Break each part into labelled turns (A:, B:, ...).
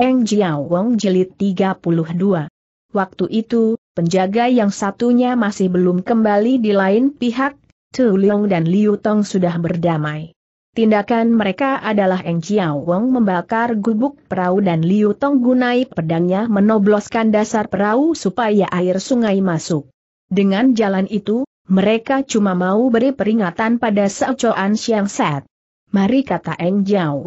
A: Eng Jiao Wong Jilid 32. Waktu itu, penjaga yang satunya masih belum kembali di lain pihak, Tu Leong dan Liu Tong sudah berdamai. Tindakan mereka adalah Eng Jiao membakar gubuk perahu dan Liu Tong gunai pedangnya menobloskan dasar perahu supaya air sungai masuk. Dengan jalan itu, mereka cuma mau beri peringatan pada Sao Choan Siang Set. Mari kata Eng Jiao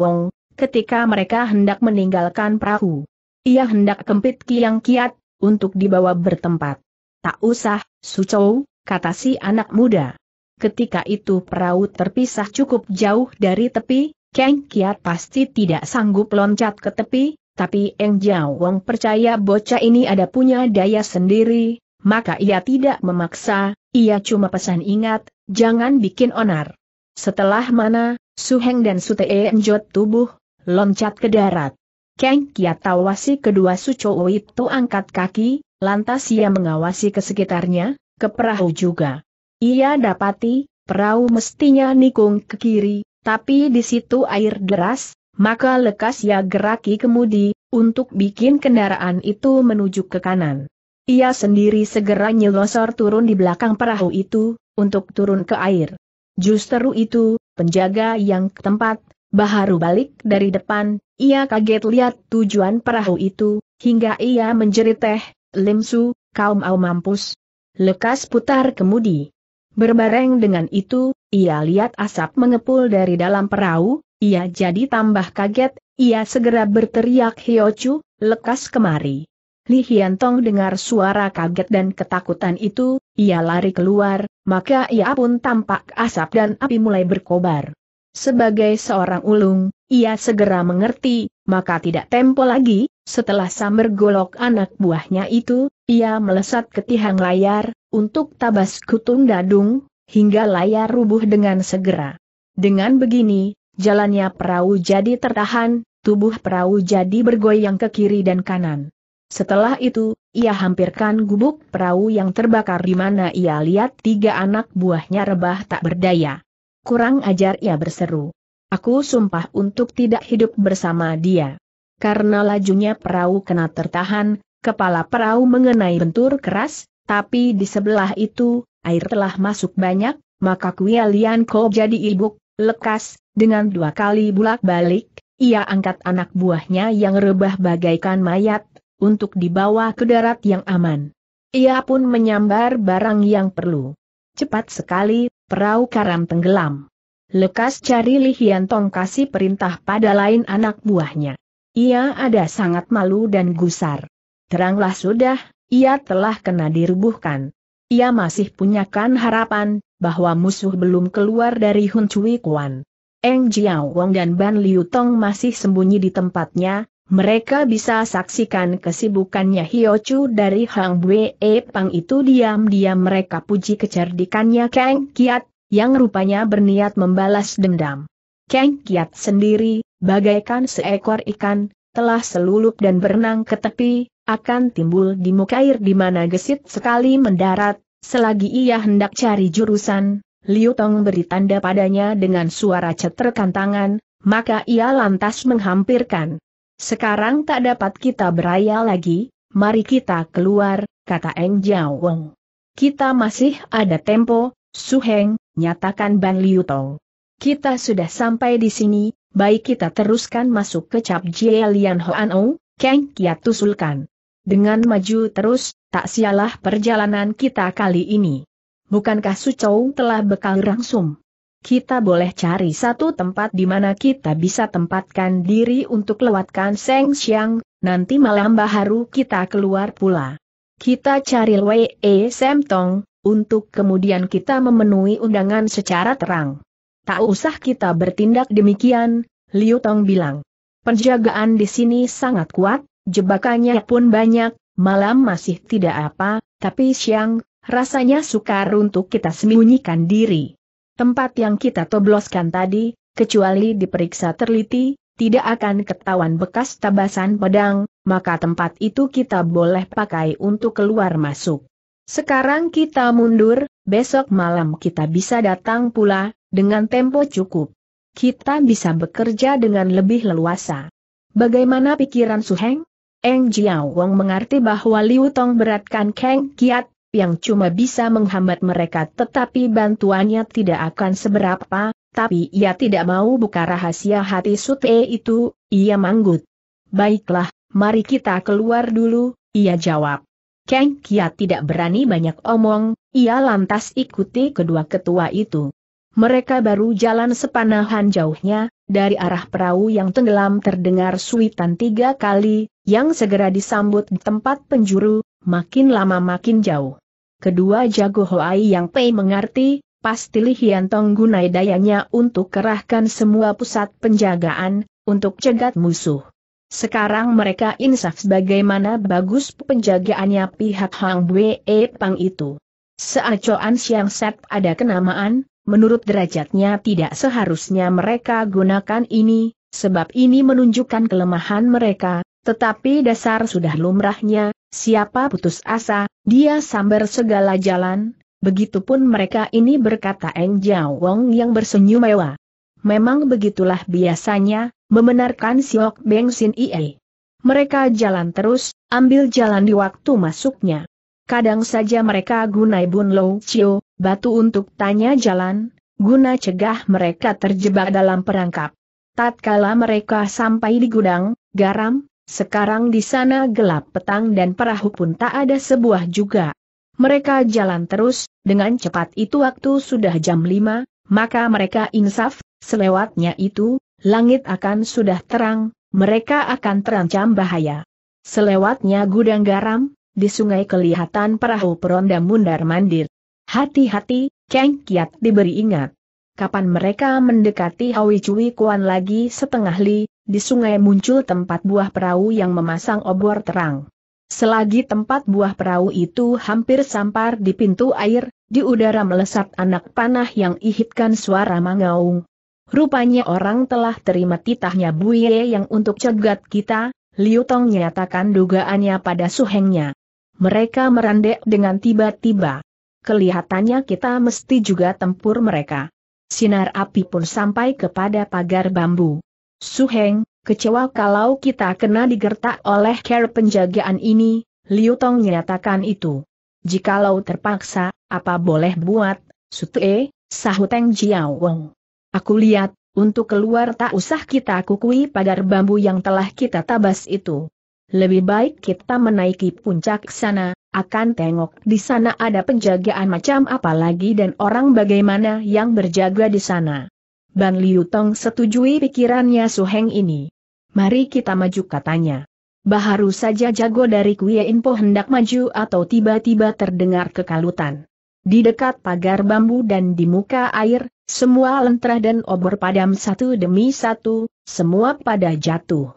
A: ketika mereka hendak meninggalkan perahu. Ia hendak kempit kiang kiat, untuk dibawa bertempat. Tak usah, Sucou, kata si anak muda. Ketika itu perahu terpisah cukup jauh dari tepi, Kang Kiat pasti tidak sanggup loncat ke tepi, tapi Eng Jiao Wong percaya bocah ini ada punya daya sendiri, maka ia tidak memaksa, ia cuma pesan ingat, jangan bikin onar. Setelah mana, Su Heng dan su Tee enjot tubuh, loncat ke darat. Keng Kia tawasi kedua Suco itu angkat kaki, lantas ia mengawasi ke sekitarnya, ke perahu juga. Ia dapati, perahu mestinya nikung ke kiri, tapi di situ air deras, maka lekas ia geraki kemudi, untuk bikin kendaraan itu menuju ke kanan. Ia sendiri segera nyelosor turun di belakang perahu itu, untuk turun ke air. Justru itu, penjaga yang ke tempat, Baharu balik dari depan, ia kaget lihat tujuan perahu itu, hingga ia menjerit teh, Limsu, kaum au mampus. Lekas putar kemudi. Berbareng dengan itu, ia lihat asap mengepul dari dalam perahu, ia jadi tambah kaget, ia segera berteriak Hiochu, lekas kemari. Li Hiantong dengar suara kaget dan ketakutan itu, ia lari keluar, maka ia pun tampak asap dan api mulai berkobar. Sebagai seorang ulung, ia segera mengerti, maka tidak tempo lagi, setelah samber golok anak buahnya itu, ia melesat ke tiang layar, untuk tabas kutung dadung, hingga layar rubuh dengan segera. Dengan begini, jalannya perahu jadi tertahan, tubuh perahu jadi bergoyang ke kiri dan kanan. Setelah itu, ia hampirkan gubuk perahu yang terbakar di mana ia lihat tiga anak buahnya rebah tak berdaya. Kurang ajar ia berseru. Aku sumpah untuk tidak hidup bersama dia. Karena lajunya perahu kena tertahan, kepala perahu mengenai bentur keras, tapi di sebelah itu, air telah masuk banyak, maka Kuya kau jadi ibuk, lekas, dengan dua kali bulak balik, ia angkat anak buahnya yang rebah bagaikan mayat, untuk dibawa ke darat yang aman. Ia pun menyambar barang yang perlu. Cepat sekali, Perahu karam tenggelam. Lekas cari Li Tong kasih perintah pada lain anak buahnya. Ia ada sangat malu dan gusar. Teranglah sudah, ia telah kena dirubuhkan. Ia masih punyakan harapan, bahwa musuh belum keluar dari Hun Cui Kuan. Eng Jiao Wong dan Ban Liu Tong masih sembunyi di tempatnya, mereka bisa saksikan kesibukannya Hiochu dari Hang Bue Pang itu diam-diam mereka puji kecerdikannya Kang Kiat, yang rupanya berniat membalas dendam. Kang Kiat sendiri, bagaikan seekor ikan, telah selulup dan berenang ke tepi, akan timbul di muka air di mana gesit sekali mendarat, selagi ia hendak cari jurusan, Liu Tong beri tanda padanya dengan suara cetrekan tangan, maka ia lantas menghampirkan. Sekarang tak dapat kita beraya lagi, mari kita keluar, kata Eng Jiao Wong. Kita masih ada tempo, Su Heng, nyatakan Ban Liu Tong. Kita sudah sampai di sini, baik kita teruskan masuk ke Cap Jie Lian Hoan Ou, Kang Kiat tusulkan. Dengan maju terus, tak sialah perjalanan kita kali ini. Bukankah Su Chou telah bekal rangsum? kita boleh cari satu tempat di mana kita bisa tempatkan diri untuk lewatkan Seng Siang, nanti malam baharu kita keluar pula. Kita cari Wei e Sem Tong untuk kemudian kita memenuhi undangan secara terang. Tak usah kita bertindak demikian, Liu Tong bilang. Penjagaan di sini sangat kuat, jebakannya pun banyak, malam masih tidak apa, tapi siang, rasanya sukar untuk kita sembunyikan diri. Tempat yang kita tobloskan tadi, kecuali diperiksa terliti, tidak akan ketahuan bekas tabasan pedang, maka tempat itu kita boleh pakai untuk keluar masuk. Sekarang kita mundur, besok malam kita bisa datang pula, dengan tempo cukup. Kita bisa bekerja dengan lebih leluasa. Bagaimana pikiran Suheng? Eng Jiao Wong mengerti bahwa Liu Tong beratkan Kang Kiat yang cuma bisa menghambat mereka tetapi bantuannya tidak akan seberapa, tapi ia tidak mau buka rahasia hati Sute itu, ia manggut. Baiklah, mari kita keluar dulu, ia jawab. Kang Kia tidak berani banyak omong, ia lantas ikuti kedua ketua itu. Mereka baru jalan sepanahan jauhnya, dari arah perahu yang tenggelam terdengar suitan tiga kali, yang segera disambut di tempat penjuru, makin lama makin jauh. Kedua jago Hoai yang Pei mengerti, pasti Li Tong gunai dayanya untuk kerahkan semua pusat penjagaan, untuk cegat musuh. Sekarang mereka insaf bagaimana bagus penjagaannya pihak Hang e Pang itu. Seacoan Siang Set ada kenamaan, menurut derajatnya tidak seharusnya mereka gunakan ini, sebab ini menunjukkan kelemahan mereka, tetapi dasar sudah lumrahnya, siapa putus asa, dia sambar segala jalan, begitupun mereka ini berkata Eng Jiao Wong yang bersenyum mewah. Memang begitulah biasanya, membenarkan Siok Beng Sin Ie. Mereka jalan terus, ambil jalan di waktu masuknya. Kadang saja mereka gunai bun lo Chiu, batu untuk tanya jalan, guna cegah mereka terjebak dalam perangkap. Tatkala mereka sampai di gudang, garam, sekarang di sana gelap petang dan perahu pun tak ada sebuah juga. Mereka jalan terus, dengan cepat itu waktu sudah jam 5, maka mereka insaf, selewatnya itu, langit akan sudah terang, mereka akan terancam bahaya. Selewatnya gudang garam, di sungai kelihatan perahu peronda mundar-mandir. Hati-hati, Kang Kiat diberi ingat. Kapan mereka mendekati Hawi Cui Kuan lagi setengah li, di sungai muncul tempat buah perahu yang memasang obor terang. Selagi tempat buah perahu itu hampir sampar di pintu air, di udara melesat anak panah yang ihitkan suara mangaung. Rupanya orang telah terima titahnya Buye yang untuk cegat kita, Liu Tong nyatakan dugaannya pada suhengnya. Mereka merendek dengan tiba-tiba. Kelihatannya kita mesti juga tempur mereka. Sinar api pun sampai kepada pagar bambu. Suheng, kecewa kalau kita kena digertak oleh care penjagaan ini, Liu Tong nyatakan itu. Jikalau terpaksa, apa boleh buat, Sutue, sahut Teng Jiao Wong. Aku lihat, untuk keluar tak usah kita kukui pagar bambu yang telah kita tabas itu. Lebih baik kita menaiki puncak sana, akan tengok di sana ada penjagaan macam apa lagi dan orang bagaimana yang berjaga di sana. Ban Liu Tong setujui pikirannya Su Heng ini. Mari kita maju katanya. Baharu saja jago dari kuya Inpo hendak maju atau tiba-tiba terdengar kekalutan. Di dekat pagar bambu dan di muka air, semua lentera dan obor padam satu demi satu, semua pada jatuh.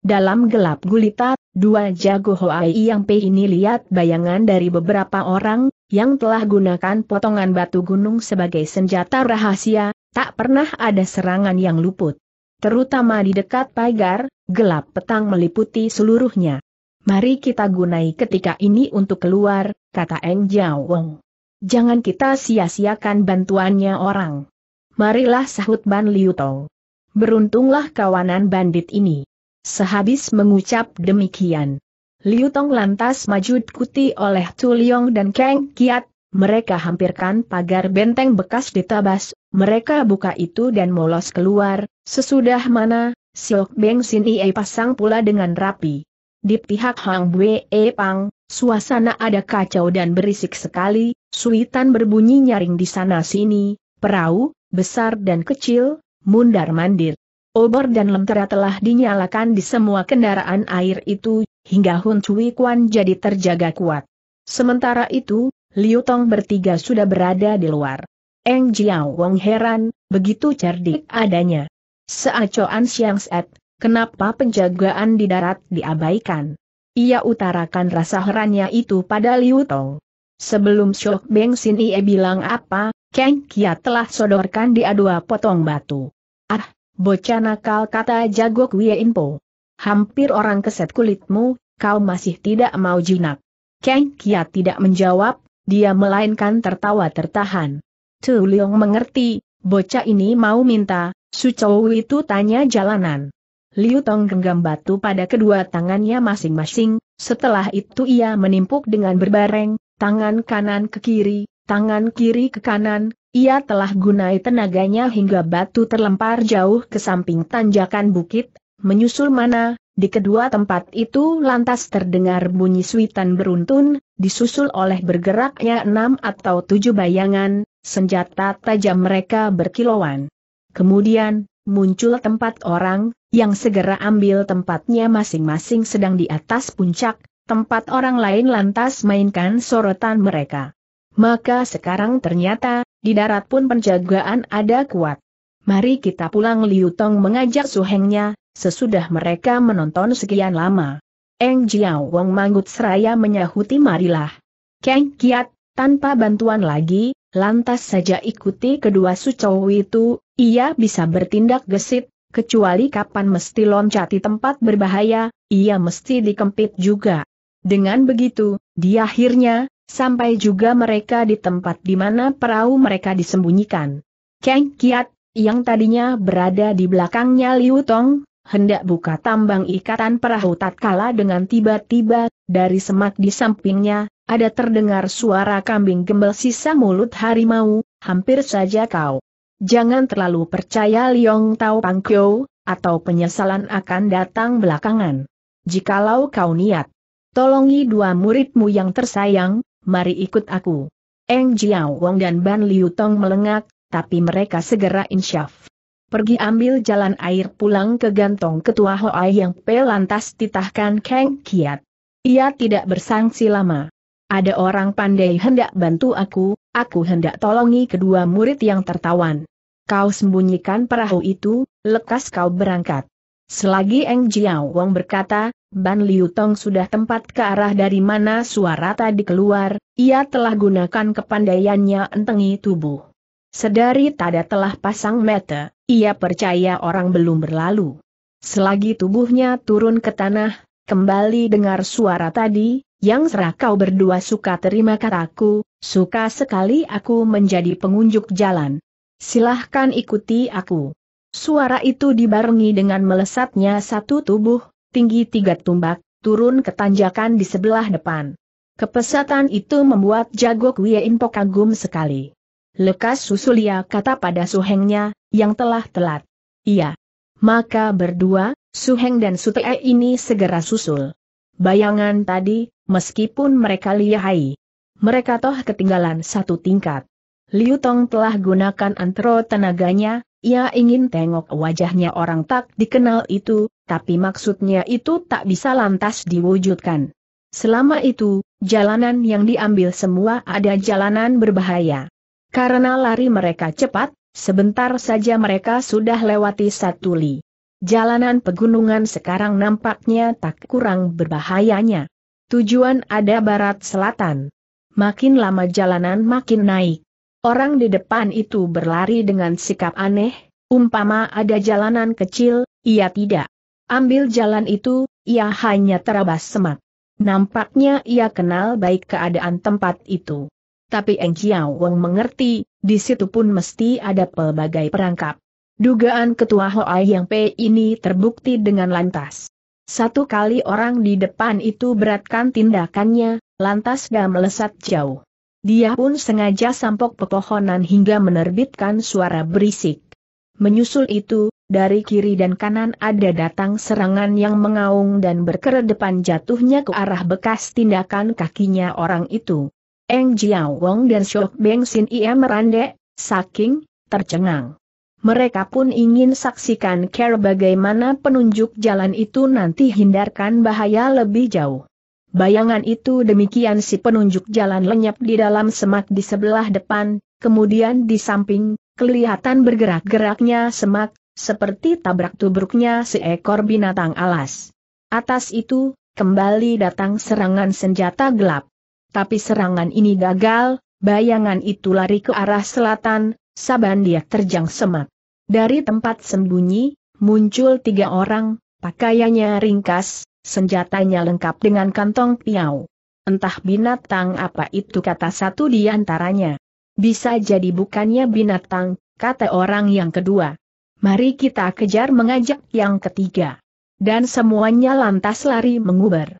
A: Dalam gelap gulita, dua jago Hoai yang Pei ini lihat bayangan dari beberapa orang, yang telah gunakan potongan batu gunung sebagai senjata rahasia, tak pernah ada serangan yang luput. Terutama di dekat pagar, gelap petang meliputi seluruhnya. Mari kita gunai ketika ini untuk keluar, kata Eng Jiao Wong. Jangan kita sia-siakan bantuannya orang. Marilah sahut Ban Liutong. Beruntunglah kawanan bandit ini. Sehabis mengucap demikian, Liu Tong lantas maju kuti oleh Tu Liong dan Kang Kiat, mereka hampirkan pagar benteng bekas ditabas, mereka buka itu dan molos keluar, sesudah mana, Siok Beng Sin Ie pasang pula dengan rapi. Di pihak Hang Bue E Pang, suasana ada kacau dan berisik sekali, suitan berbunyi nyaring di sana-sini, perahu, besar dan kecil, mundar-mandir. Obor dan lentera telah dinyalakan di semua kendaraan air itu, hingga Hun Cui Kuan jadi terjaga kuat. Sementara itu, Liu Tong bertiga sudah berada di luar. Eng Jiao Wong heran, begitu cerdik adanya. Seacoan Siang Set, kenapa penjagaan di darat diabaikan? Ia utarakan rasa herannya itu pada Liu Tong. Sebelum Shok Beng Sin Ie bilang apa, Kang Kia telah sodorkan dia dua potong batu. Ah, bocah nakal kata jago Kwie Inpo hampir orang keset kulitmu, kau masih tidak mau jinak. Kang kia tidak menjawab, dia melainkan tertawa tertahan. Tu Liong mengerti, bocah ini mau minta, Su Chou itu tanya jalanan. Liu Tong genggam batu pada kedua tangannya masing-masing, setelah itu ia menimpuk dengan berbareng, tangan kanan ke kiri, tangan kiri ke kanan, ia telah gunai tenaganya hingga batu terlempar jauh ke samping tanjakan bukit, menyusul mana, di kedua tempat itu lantas terdengar bunyi suitan beruntun, disusul oleh bergeraknya enam atau tujuh bayangan, senjata tajam mereka berkilauan. Kemudian, muncul tempat orang, yang segera ambil tempatnya masing-masing sedang di atas puncak, tempat orang lain lantas mainkan sorotan mereka. Maka sekarang ternyata, di darat pun penjagaan ada kuat. Mari kita pulang Liu Tong mengajak suhengnya, sesudah mereka menonton sekian lama. Eng Jiao Wong Manggut Seraya menyahuti marilah. Keng Kiat, tanpa bantuan lagi, lantas saja ikuti kedua sucowi itu, ia bisa bertindak gesit, kecuali kapan mesti loncat di tempat berbahaya, ia mesti dikempit juga. Dengan begitu, di akhirnya, sampai juga mereka di tempat di mana perahu mereka disembunyikan. Keng Kiat, yang tadinya berada di belakangnya Liu Tong, hendak buka tambang ikatan perahu tatkala dengan tiba-tiba, dari semak di sampingnya, ada terdengar suara kambing gembel sisa mulut harimau, hampir saja kau. Jangan terlalu percaya Liong Tao Pangkyo, atau penyesalan akan datang belakangan. Jikalau kau niat, tolongi dua muridmu yang tersayang, mari ikut aku. Eng Jiao Wong dan Ban Liu Tong melengak, tapi mereka segera insyaf. Pergi ambil jalan air pulang ke gantong ketua Hoai yang pelantas titahkan Kang Kiat. Ia tidak bersangsi lama. Ada orang pandai hendak bantu aku, aku hendak tolongi kedua murid yang tertawan. Kau sembunyikan perahu itu, lekas kau berangkat. Selagi Eng Jiao Wong berkata, Ban Liu Tong sudah tempat ke arah dari mana suara tadi keluar, ia telah gunakan kepandaiannya entengi tubuh. Sedari tada telah pasang mata. Ia percaya orang belum berlalu. Selagi tubuhnya turun ke tanah, kembali dengar suara tadi, yang serah kau berdua suka terima kataku, suka sekali aku menjadi pengunjuk jalan. Silahkan ikuti aku. Suara itu dibarengi dengan melesatnya satu tubuh, tinggi tiga tumbak, turun ke tanjakan di sebelah depan. Kepesatan itu membuat jago Kwie kagum sekali. Lekas susul susulia kata pada suhengnya, yang telah telat. Iya. Maka berdua, Suheng dan Sutee ini segera susul. Bayangan tadi, meskipun mereka lihai, mereka toh ketinggalan satu tingkat. Liu Tong telah gunakan antro tenaganya, ia ingin tengok wajahnya orang tak dikenal itu, tapi maksudnya itu tak bisa lantas diwujudkan. Selama itu, jalanan yang diambil semua ada jalanan berbahaya. Karena lari mereka cepat, Sebentar saja mereka sudah lewati satu li. Jalanan pegunungan sekarang nampaknya tak kurang berbahayanya. Tujuan ada barat-selatan. Makin lama jalanan makin naik. Orang di depan itu berlari dengan sikap aneh, umpama ada jalanan kecil, ia tidak. Ambil jalan itu, ia hanya terabas semak. Nampaknya ia kenal baik keadaan tempat itu. Tapi Eng Chiao Wang mengerti, di situ pun mesti ada pelbagai perangkap. Dugaan ketua Hoa yang P ini terbukti dengan lantas. Satu kali orang di depan itu beratkan tindakannya, lantas gak melesat jauh. Dia pun sengaja sampok pepohonan hingga menerbitkan suara berisik. Menyusul itu, dari kiri dan kanan ada datang serangan yang mengaung dan berkeredepan jatuhnya ke arah bekas tindakan kakinya orang itu. Eng Jiao Wong dan Shok Beng Sin Ia merandek, saking, tercengang. Mereka pun ingin saksikan care bagaimana penunjuk jalan itu nanti hindarkan bahaya lebih jauh. Bayangan itu demikian si penunjuk jalan lenyap di dalam semak di sebelah depan, kemudian di samping, kelihatan bergerak-geraknya semak, seperti tabrak-tubruknya seekor binatang alas. Atas itu, kembali datang serangan senjata gelap. Tapi serangan ini gagal, bayangan itu lari ke arah selatan, saban dia terjang semak. Dari tempat sembunyi, muncul tiga orang, pakaiannya ringkas, senjatanya lengkap dengan kantong piau. Entah binatang apa itu kata satu di antaranya. Bisa jadi bukannya binatang, kata orang yang kedua. Mari kita kejar mengajak yang ketiga. Dan semuanya lantas lari menguber.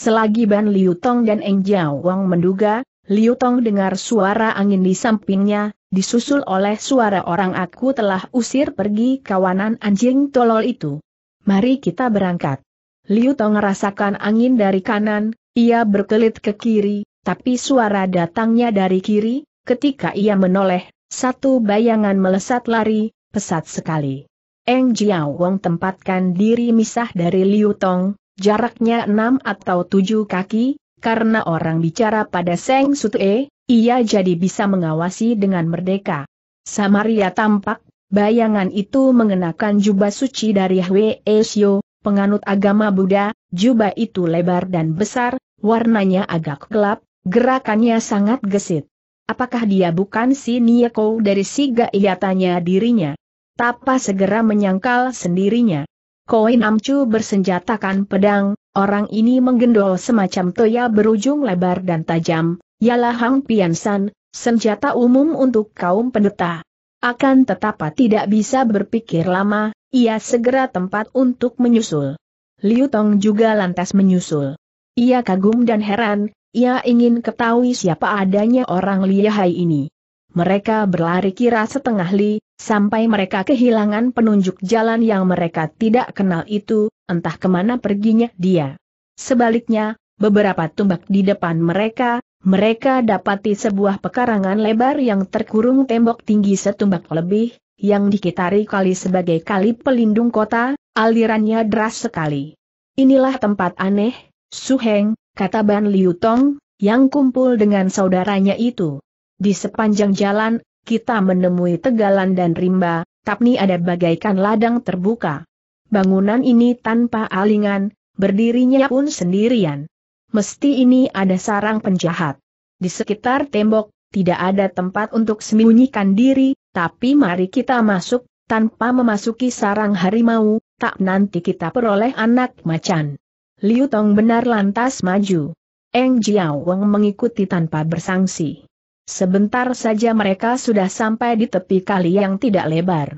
A: Selagi Ban Liu Tong dan Eng Jiao Wang menduga, Liu Tong dengar suara angin di sampingnya, disusul oleh suara orang aku telah usir pergi kawanan anjing tolol itu. Mari kita berangkat. Liu Tong merasakan angin dari kanan, ia berkelit ke kiri, tapi suara datangnya dari kiri, ketika ia menoleh, satu bayangan melesat lari, pesat sekali. Eng Jiao Wang tempatkan diri misah dari Liu Tong, jaraknya enam atau tujuh kaki, karena orang bicara pada Seng Sute, ia jadi bisa mengawasi dengan merdeka. Samaria tampak, bayangan itu mengenakan jubah suci dari Hwe Esyo, penganut agama Buddha, jubah itu lebar dan besar, warnanya agak gelap, gerakannya sangat gesit. Apakah dia bukan si Nieko dari si ia tanya dirinya? Tapa segera menyangkal sendirinya. Koin Amcu bersenjatakan pedang, orang ini menggendol semacam toya berujung lebar dan tajam, ialah Hang Piansan, senjata umum untuk kaum pendeta. Akan tetapi tidak bisa berpikir lama, ia segera tempat untuk menyusul. Liu Tong juga lantas menyusul. Ia kagum dan heran, ia ingin ketahui siapa adanya orang lihai ini. Mereka berlari kira setengah li, sampai mereka kehilangan penunjuk jalan yang mereka tidak kenal itu, entah kemana perginya dia. Sebaliknya, beberapa tumbak di depan mereka, mereka dapati sebuah pekarangan lebar yang terkurung tembok tinggi setumbak lebih, yang dikitari kali sebagai kali pelindung kota, alirannya deras sekali. Inilah tempat aneh, Suheng, kata Ban Liu Tong, yang kumpul dengan saudaranya itu. Di sepanjang jalan, kita menemui tegalan dan rimba, tapi ada bagaikan ladang terbuka. Bangunan ini tanpa alingan, berdirinya pun sendirian. Mesti ini ada sarang penjahat. Di sekitar tembok, tidak ada tempat untuk sembunyikan diri, tapi mari kita masuk, tanpa memasuki sarang harimau, tak nanti kita peroleh anak macan. Liu Tong benar lantas maju. Eng Jiao Wang mengikuti tanpa bersangsi. Sebentar saja mereka sudah sampai di tepi kali yang tidak lebar.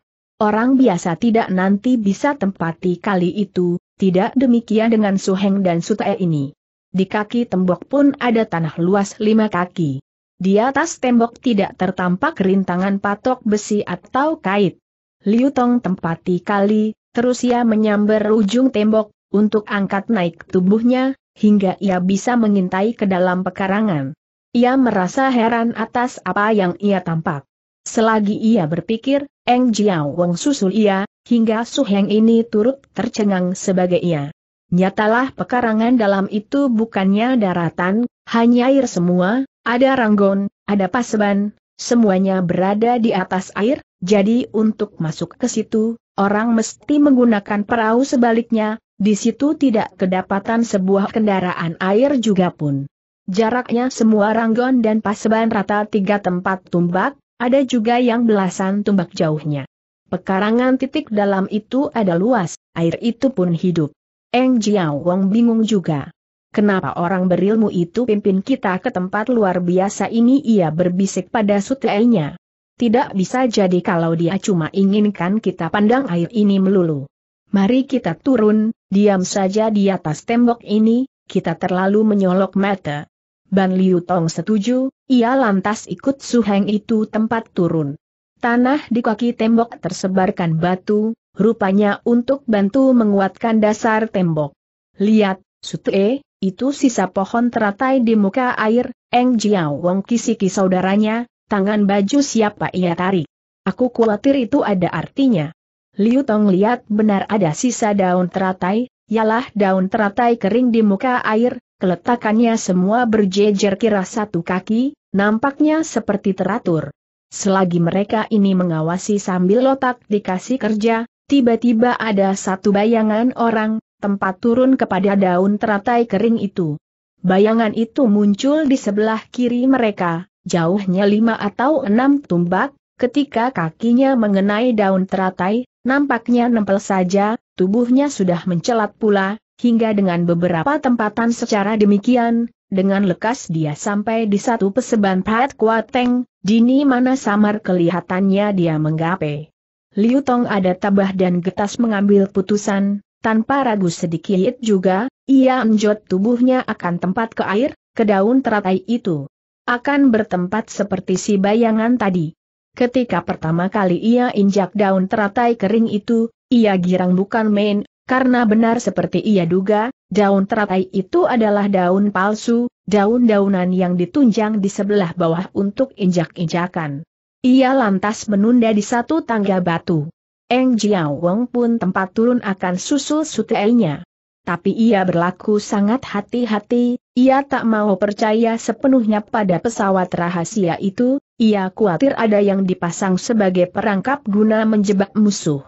A: Orang biasa tidak nanti bisa tempati kali itu, tidak demikian dengan Suheng dan Sutae ini. Di kaki tembok pun ada tanah luas lima kaki. Di atas tembok tidak tertampak rintangan patok besi atau kait. Liu Tong tempati kali, terus ia menyambar ujung tembok, untuk angkat naik tubuhnya, hingga ia bisa mengintai ke dalam pekarangan. Ia merasa heran atas apa yang ia tampak. Selagi ia berpikir, Eng Jiao Wong susul ia, hingga Su Heng ini turut tercengang sebagai ia. Nyatalah pekarangan dalam itu bukannya daratan, hanya air semua, ada ranggon, ada paseban, semuanya berada di atas air, jadi untuk masuk ke situ, orang mesti menggunakan perahu sebaliknya, di situ tidak kedapatan sebuah kendaraan air juga pun. Jaraknya semua Ranggon dan Paseban rata tiga tempat tumbak, ada juga yang belasan tumbak jauhnya. Pekarangan titik dalam itu ada luas, air itu pun hidup. Eng Jiao Wong bingung juga. Kenapa orang berilmu itu pimpin kita ke tempat luar biasa ini ia berbisik pada sutainya. Tidak bisa jadi kalau dia cuma inginkan kita pandang air ini melulu. Mari kita turun, diam saja di atas tembok ini, kita terlalu menyolok mata. Ban Liu Tong setuju, ia lantas ikut Su Heng itu tempat turun. Tanah di kaki tembok tersebarkan batu, rupanya untuk bantu menguatkan dasar tembok. Lihat, Sute, itu sisa pohon teratai di muka air, Eng Jiao Wong kisiki saudaranya, tangan baju siapa ia tarik. Aku khawatir itu ada artinya. Liu Tong lihat benar ada sisa daun teratai, ialah daun teratai kering di muka air, Keletakannya semua berjejer kira satu kaki, nampaknya seperti teratur. Selagi mereka ini mengawasi sambil otak dikasih kerja, tiba-tiba ada satu bayangan orang, tempat turun kepada daun teratai kering itu. Bayangan itu muncul di sebelah kiri mereka, jauhnya lima atau enam tumbak, ketika kakinya mengenai daun teratai, nampaknya nempel saja, tubuhnya sudah mencelat pula, hingga dengan beberapa tempatan secara demikian, dengan lekas dia sampai di satu peseban Pat Kuateng, dini mana samar kelihatannya dia menggapai. Liu Tong ada tabah dan getas mengambil putusan, tanpa ragu sedikit juga, ia menjot tubuhnya akan tempat ke air, ke daun teratai itu. Akan bertempat seperti si bayangan tadi. Ketika pertama kali ia injak daun teratai kering itu, ia girang bukan main, karena benar seperti ia duga, daun teratai itu adalah daun palsu, daun-daunan yang ditunjang di sebelah bawah untuk injak-injakan. Ia lantas menunda di satu tangga batu. Eng Jiao Wong pun tempat turun akan susul sutainya. Tapi ia berlaku sangat hati-hati, ia tak mau percaya sepenuhnya pada pesawat rahasia itu, ia khawatir ada yang dipasang sebagai perangkap guna menjebak musuh.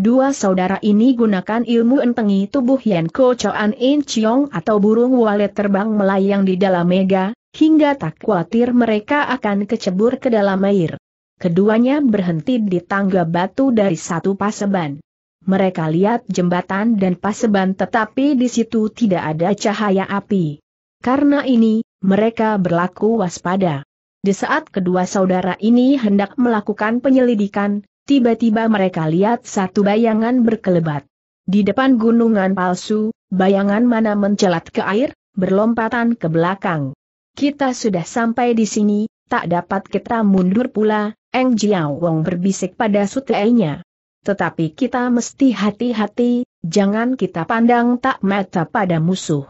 A: Dua saudara ini gunakan ilmu entengi tubuh Yan Ko Choan In Chiong atau burung walet terbang melayang di dalam mega, hingga tak khawatir mereka akan kecebur ke dalam air. Keduanya berhenti di tangga batu dari satu paseban. Mereka lihat jembatan dan paseban tetapi di situ tidak ada cahaya api. Karena ini, mereka berlaku waspada. Di saat kedua saudara ini hendak melakukan penyelidikan, tiba-tiba mereka lihat satu bayangan berkelebat. Di depan gunungan palsu, bayangan mana mencelat ke air, berlompatan ke belakang. Kita sudah sampai di sini, tak dapat kita mundur pula, Eng Jiao Wong berbisik pada suteinya. Tetapi kita mesti hati-hati, jangan kita pandang tak mata pada musuh.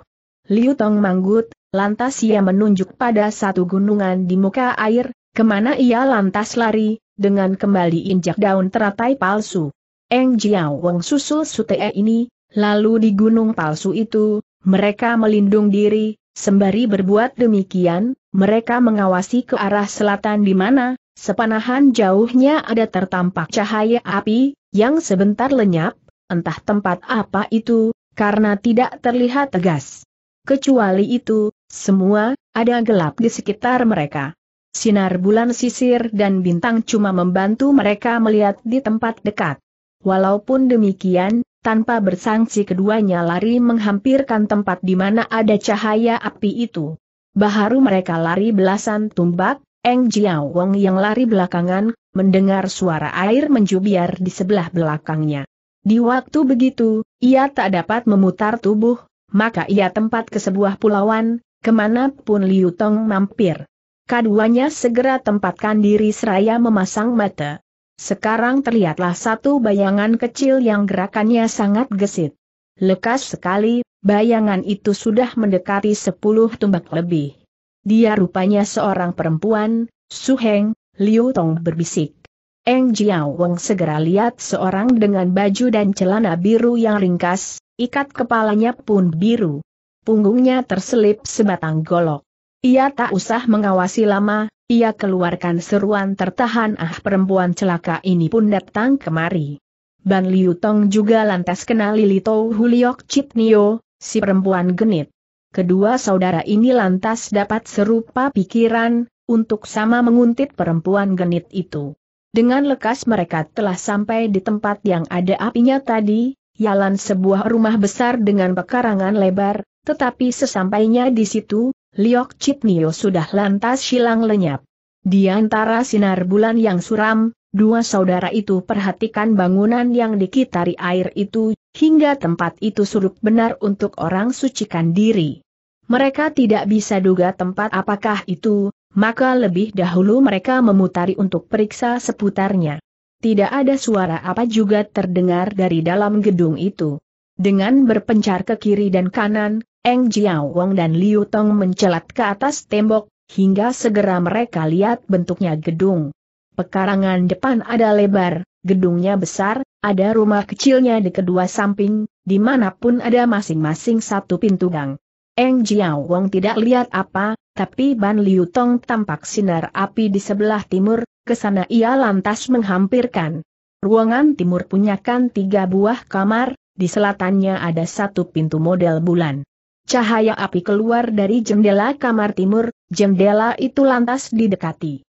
A: Liu Tong manggut, lantas ia menunjuk pada satu gunungan di muka air, kemana ia lantas lari, dengan kembali injak daun teratai palsu. Eng Jiao Wong susul sutee ini, lalu di gunung palsu itu, mereka melindung diri, sembari berbuat demikian, mereka mengawasi ke arah selatan di mana, sepanahan jauhnya ada tertampak cahaya api, yang sebentar lenyap, entah tempat apa itu, karena tidak terlihat tegas. Kecuali itu, semua, ada gelap di sekitar mereka. Sinar bulan sisir dan bintang cuma membantu mereka melihat di tempat dekat. Walaupun demikian, tanpa bersangsi keduanya lari menghampirkan tempat di mana ada cahaya api itu. Baharu mereka lari belasan tumbak, Eng Jiao Wong yang lari belakangan, mendengar suara air menjubiar di sebelah belakangnya. Di waktu begitu, ia tak dapat memutar tubuh, maka ia tempat ke sebuah pulauan, kemanapun Liu Tong mampir. Keduanya segera tempatkan diri seraya memasang mata. Sekarang terlihatlah satu bayangan kecil yang gerakannya sangat gesit. Lekas sekali, bayangan itu sudah mendekati sepuluh tumbak lebih. Dia rupanya seorang perempuan, Su Heng, Liu Tong berbisik. Eng Jiao Wong segera lihat seorang dengan baju dan celana biru yang ringkas, ikat kepalanya pun biru. Punggungnya terselip sebatang golok. Ia tak usah mengawasi lama, ia keluarkan seruan tertahan ah perempuan celaka ini pun datang kemari. Ban Liu Tong juga lantas kenal Lilito Huliok Citnio, si perempuan genit. Kedua saudara ini lantas dapat serupa pikiran, untuk sama menguntit perempuan genit itu. Dengan lekas mereka telah sampai di tempat yang ada apinya tadi, jalan sebuah rumah besar dengan pekarangan lebar, tetapi sesampainya di situ, Liok Nio sudah lantas hilang lenyap. Di antara sinar bulan yang suram, dua saudara itu perhatikan bangunan yang dikitari air itu, hingga tempat itu sulit benar untuk orang sucikan diri. Mereka tidak bisa duga tempat apakah itu, maka lebih dahulu mereka memutari untuk periksa seputarnya. Tidak ada suara apa juga terdengar dari dalam gedung itu. Dengan berpencar ke kiri dan kanan, Eng Jiao Wang dan Liu Tong mencelat ke atas tembok, hingga segera mereka lihat bentuknya gedung. Pekarangan depan ada lebar, gedungnya besar, ada rumah kecilnya di kedua samping, dimanapun ada masing-masing satu pintu gang. Eng Jiao Wang tidak lihat apa, tapi Ban Liu Tong tampak sinar api di sebelah timur, ke sana ia lantas menghampirkan. Ruangan timur punyakan tiga buah kamar, di selatannya ada satu pintu model bulan cahaya api keluar dari jendela kamar timur, jendela itu lantas didekati.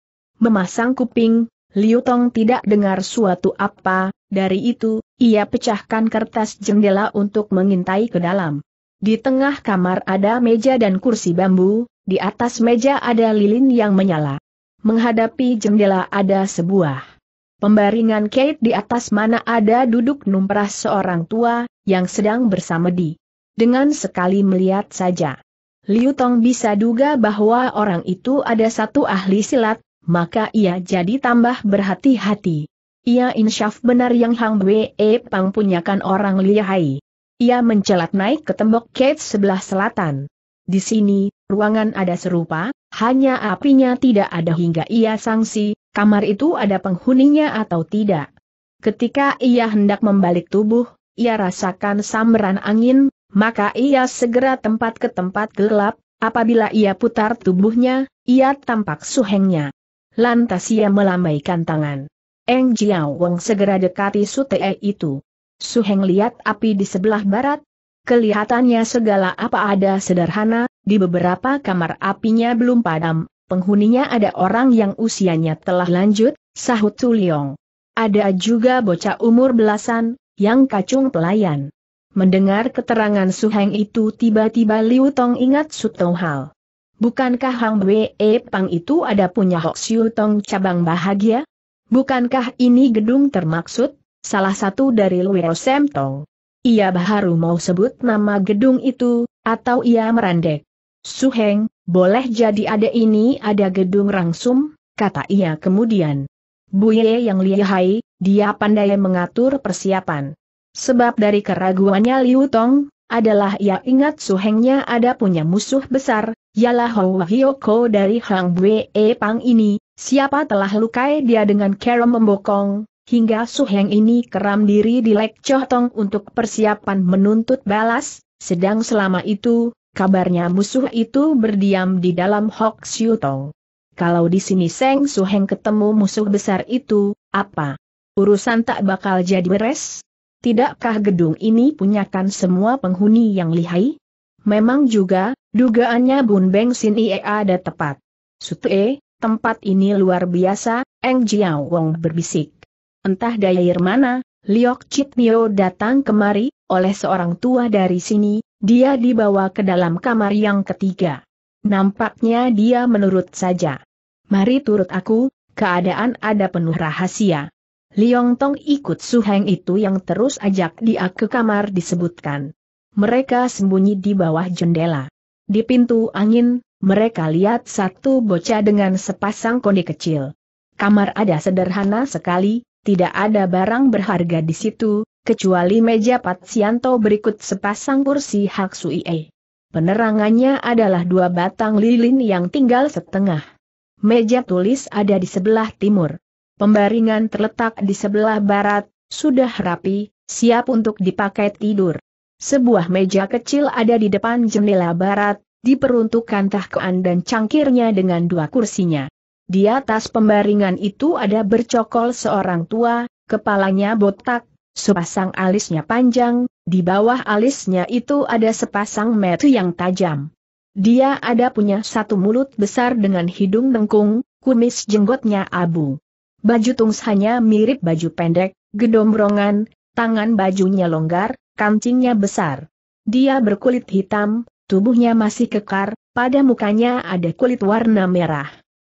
A: Memasang kuping, Liu Tong tidak dengar suatu apa, dari itu, ia pecahkan kertas jendela untuk mengintai ke dalam. Di tengah kamar ada meja dan kursi bambu, di atas meja ada lilin yang menyala. Menghadapi jendela ada sebuah pembaringan Kate di atas mana ada duduk numprah seorang tua, yang sedang bersama di dengan sekali melihat saja. Liu Tong bisa duga bahwa orang itu ada satu ahli silat, maka ia jadi tambah berhati-hati. Ia insyaf benar yang Hang Wei Pang punyakan orang lihai. Ia mencelat naik ke tembok Kate sebelah selatan. Di sini, ruangan ada serupa, hanya apinya tidak ada hingga ia sangsi, kamar itu ada penghuninya atau tidak. Ketika ia hendak membalik tubuh, ia rasakan samberan angin, maka ia segera tempat ke tempat gelap, apabila ia putar tubuhnya, ia tampak suhengnya. Lantas ia melambaikan tangan. Eng Jiao Wong segera dekati Sutee itu. Suheng lihat api di sebelah barat, Kelihatannya segala apa ada sederhana, di beberapa kamar apinya belum padam, penghuninya ada orang yang usianya telah lanjut, sahut Tuliong. Ada juga bocah umur belasan, yang kacung pelayan. Mendengar keterangan Su Heng itu tiba-tiba Liu Tong ingat Sutou Hal. Bukankah Hang Wei Pang itu ada punya Hok Siu Tong cabang bahagia? Bukankah ini gedung termaksud, salah satu dari Luo Sem Tong? Ia baru mau sebut nama gedung itu, atau ia merandek. Heng, boleh jadi ada ini ada gedung rangsum, kata ia kemudian. Buye yang lihai, dia pandai mengatur persiapan. Sebab dari keraguannya Liu Tong, adalah ia ingat suhengnya ada punya musuh besar, ialah Hou Hyoko dari Hang Bue e Pang ini, siapa telah lukai dia dengan kerem membokong, hingga suheng ini keram diri di Lek Choh Tong untuk persiapan menuntut balas, sedang selama itu, kabarnya musuh itu berdiam di dalam Hok Siu Tong. Kalau di sini Seng Suheng ketemu musuh besar itu, apa? Urusan tak bakal jadi beres? Tidakkah gedung ini punyakan semua penghuni yang lihai? Memang juga, dugaannya Bun Beng Sin Ie ada tepat. E, tempat ini luar biasa, Eng Jiao Wong berbisik. Entah dayair mana, Liok Chit Nio datang kemari, oleh seorang tua dari sini, dia dibawa ke dalam kamar yang ketiga. Nampaknya dia menurut saja. Mari turut aku, keadaan ada penuh rahasia. Liong Tong ikut Su Heng itu yang terus ajak dia ke kamar disebutkan. Mereka sembunyi di bawah jendela. Di pintu angin, mereka lihat satu bocah dengan sepasang konde kecil. Kamar ada sederhana sekali, tidak ada barang berharga di situ, kecuali meja Pat Sianto berikut sepasang kursi Hak Suie. Penerangannya adalah dua batang lilin yang tinggal setengah. Meja tulis ada di sebelah timur pembaringan terletak di sebelah barat, sudah rapi, siap untuk dipakai tidur. Sebuah meja kecil ada di depan jendela barat, diperuntukkan tahkoan dan cangkirnya dengan dua kursinya. Di atas pembaringan itu ada bercokol seorang tua, kepalanya botak, sepasang alisnya panjang, di bawah alisnya itu ada sepasang metu yang tajam. Dia ada punya satu mulut besar dengan hidung lengkung, kumis jenggotnya abu. Baju Tungs hanya mirip baju pendek, gedombrongan, tangan bajunya longgar, kancingnya besar. Dia berkulit hitam, tubuhnya masih kekar, pada mukanya ada kulit warna merah.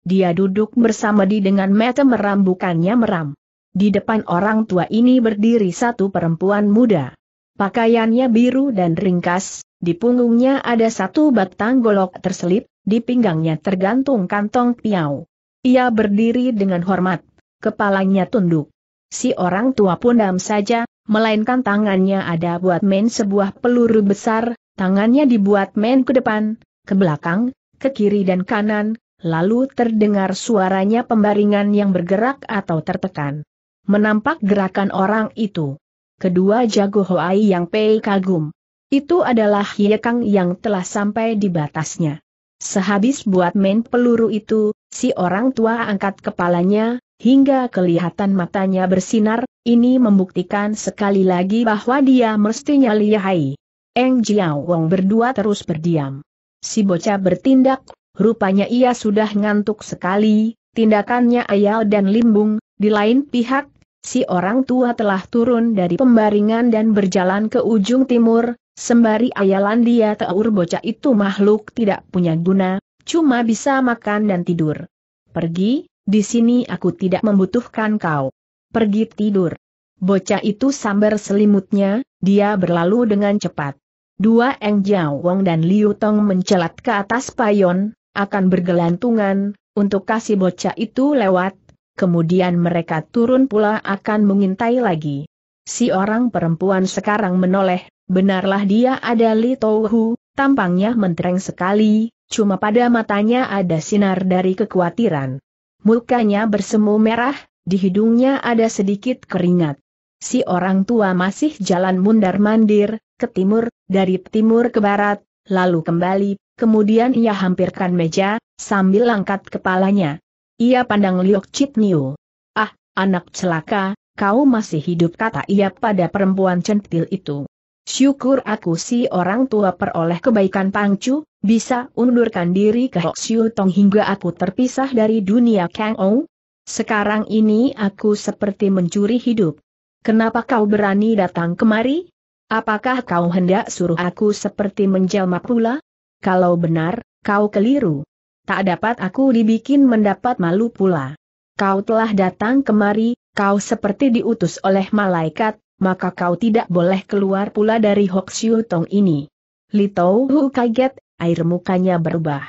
A: Dia duduk bersama di dengan mata meram bukannya meram. Di depan orang tua ini berdiri satu perempuan muda. Pakaiannya biru dan ringkas, di punggungnya ada satu batang golok terselip, di pinggangnya tergantung kantong piau. Ia berdiri dengan hormat kepalanya tunduk. Si orang tua pun dam saja, melainkan tangannya ada buat main sebuah peluru besar, tangannya dibuat main ke depan, ke belakang, ke kiri dan kanan, lalu terdengar suaranya pembaringan yang bergerak atau tertekan. Menampak gerakan orang itu. Kedua jago Hoai yang Pei kagum. Itu adalah Hiekang yang telah sampai di batasnya. Sehabis buat main peluru itu, si orang tua angkat kepalanya, hingga kelihatan matanya bersinar, ini membuktikan sekali lagi bahwa dia mestinya lihai. Eng Jiao Wong berdua terus berdiam. Si bocah bertindak, rupanya ia sudah ngantuk sekali, tindakannya ayal dan limbung, di lain pihak, si orang tua telah turun dari pembaringan dan berjalan ke ujung timur, sembari ayalan dia teur bocah itu makhluk tidak punya guna, cuma bisa makan dan tidur. Pergi, di sini aku tidak membutuhkan kau. Pergi tidur. Bocah itu sambar selimutnya, dia berlalu dengan cepat. Dua Eng Jiao Wong dan Liu Tong mencelat ke atas payon, akan bergelantungan, untuk kasih bocah itu lewat, kemudian mereka turun pula akan mengintai lagi. Si orang perempuan sekarang menoleh, benarlah dia ada Li Touhu, tampangnya mentereng sekali, cuma pada matanya ada sinar dari kekhawatiran. Mukanya bersemu merah, di hidungnya ada sedikit keringat. Si orang tua masih jalan mundar-mandir, ke timur, dari timur ke barat, lalu kembali, kemudian ia hampirkan meja, sambil angkat kepalanya. Ia pandang Liok Chit Niu. Ah, anak celaka, kau masih hidup kata ia pada perempuan centil itu. Syukur aku si orang tua peroleh kebaikan pangcu, bisa undurkan diri ke Hok Siu Tong hingga aku terpisah dari dunia Kang Ou. Sekarang ini aku seperti mencuri hidup. Kenapa kau berani datang kemari? Apakah kau hendak suruh aku seperti menjelma pula? Kalau benar, kau keliru. Tak dapat aku dibikin mendapat malu pula. Kau telah datang kemari, kau seperti diutus oleh malaikat, maka kau tidak boleh keluar pula dari Siu Tong ini. Li Tau Hu kaget, air mukanya berubah.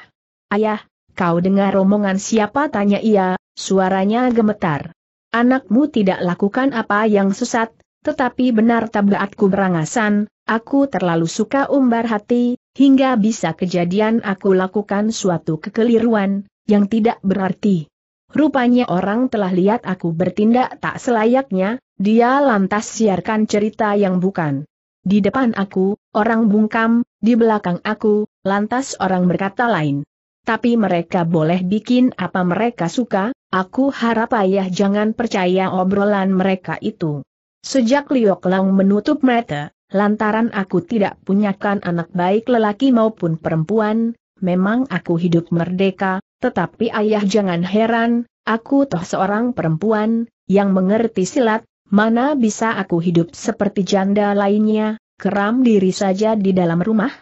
A: Ayah, kau dengar omongan siapa tanya ia, suaranya gemetar. Anakmu tidak lakukan apa yang sesat, tetapi benar tabiatku berangasan, aku terlalu suka umbar hati, hingga bisa kejadian aku lakukan suatu kekeliruan, yang tidak berarti. Rupanya orang telah lihat aku bertindak tak selayaknya, dia lantas siarkan cerita yang bukan. Di depan aku, orang bungkam, di belakang aku, lantas orang berkata lain. Tapi mereka boleh bikin apa mereka suka, aku harap ayah jangan percaya obrolan mereka itu. Sejak Liok Lang menutup mata, lantaran aku tidak punyakan anak baik lelaki maupun perempuan, memang aku hidup merdeka, tetapi ayah jangan heran, aku toh seorang perempuan, yang mengerti silat, Mana bisa aku hidup seperti janda lainnya, keram diri saja di dalam rumah?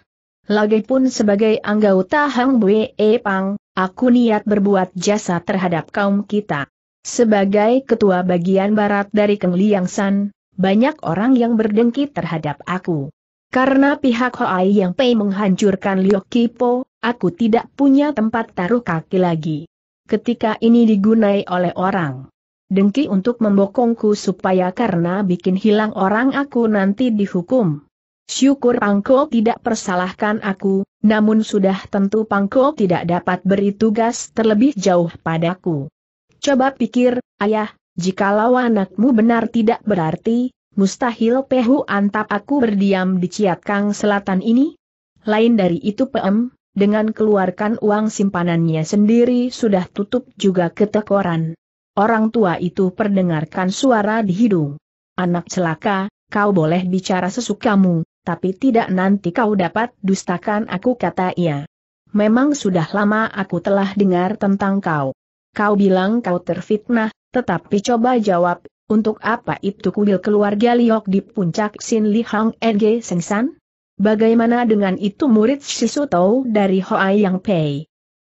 A: Lagipun sebagai anggota Hang Bue e Pang, aku niat berbuat jasa terhadap kaum kita. Sebagai ketua bagian barat dari Keng Liang San, banyak orang yang berdengki terhadap aku. Karena pihak Hoai yang Pei menghancurkan Liok Kipo, aku tidak punya tempat taruh kaki lagi. Ketika ini digunai oleh orang dengki untuk membokongku supaya karena bikin hilang orang aku nanti dihukum. Syukur Pangko tidak persalahkan aku, namun sudah tentu Pangko tidak dapat beri tugas terlebih jauh padaku. Coba pikir, ayah, jikalau anakmu benar tidak berarti, mustahil Pehu Antap aku berdiam di Ciatkang Selatan ini? Lain dari itu PM, dengan keluarkan uang simpanannya sendiri sudah tutup juga ketekoran. Orang tua itu perdengarkan suara di hidung. Anak celaka, kau boleh bicara sesukamu, tapi tidak nanti kau dapat dustakan aku kata ia. Memang sudah lama aku telah dengar tentang kau. Kau bilang kau terfitnah, tetapi coba jawab, untuk apa itu kuil keluarga Liok di puncak Sin Li Hang NG Sengsan? Bagaimana dengan itu murid Shisuto dari Hoa Yang Pei?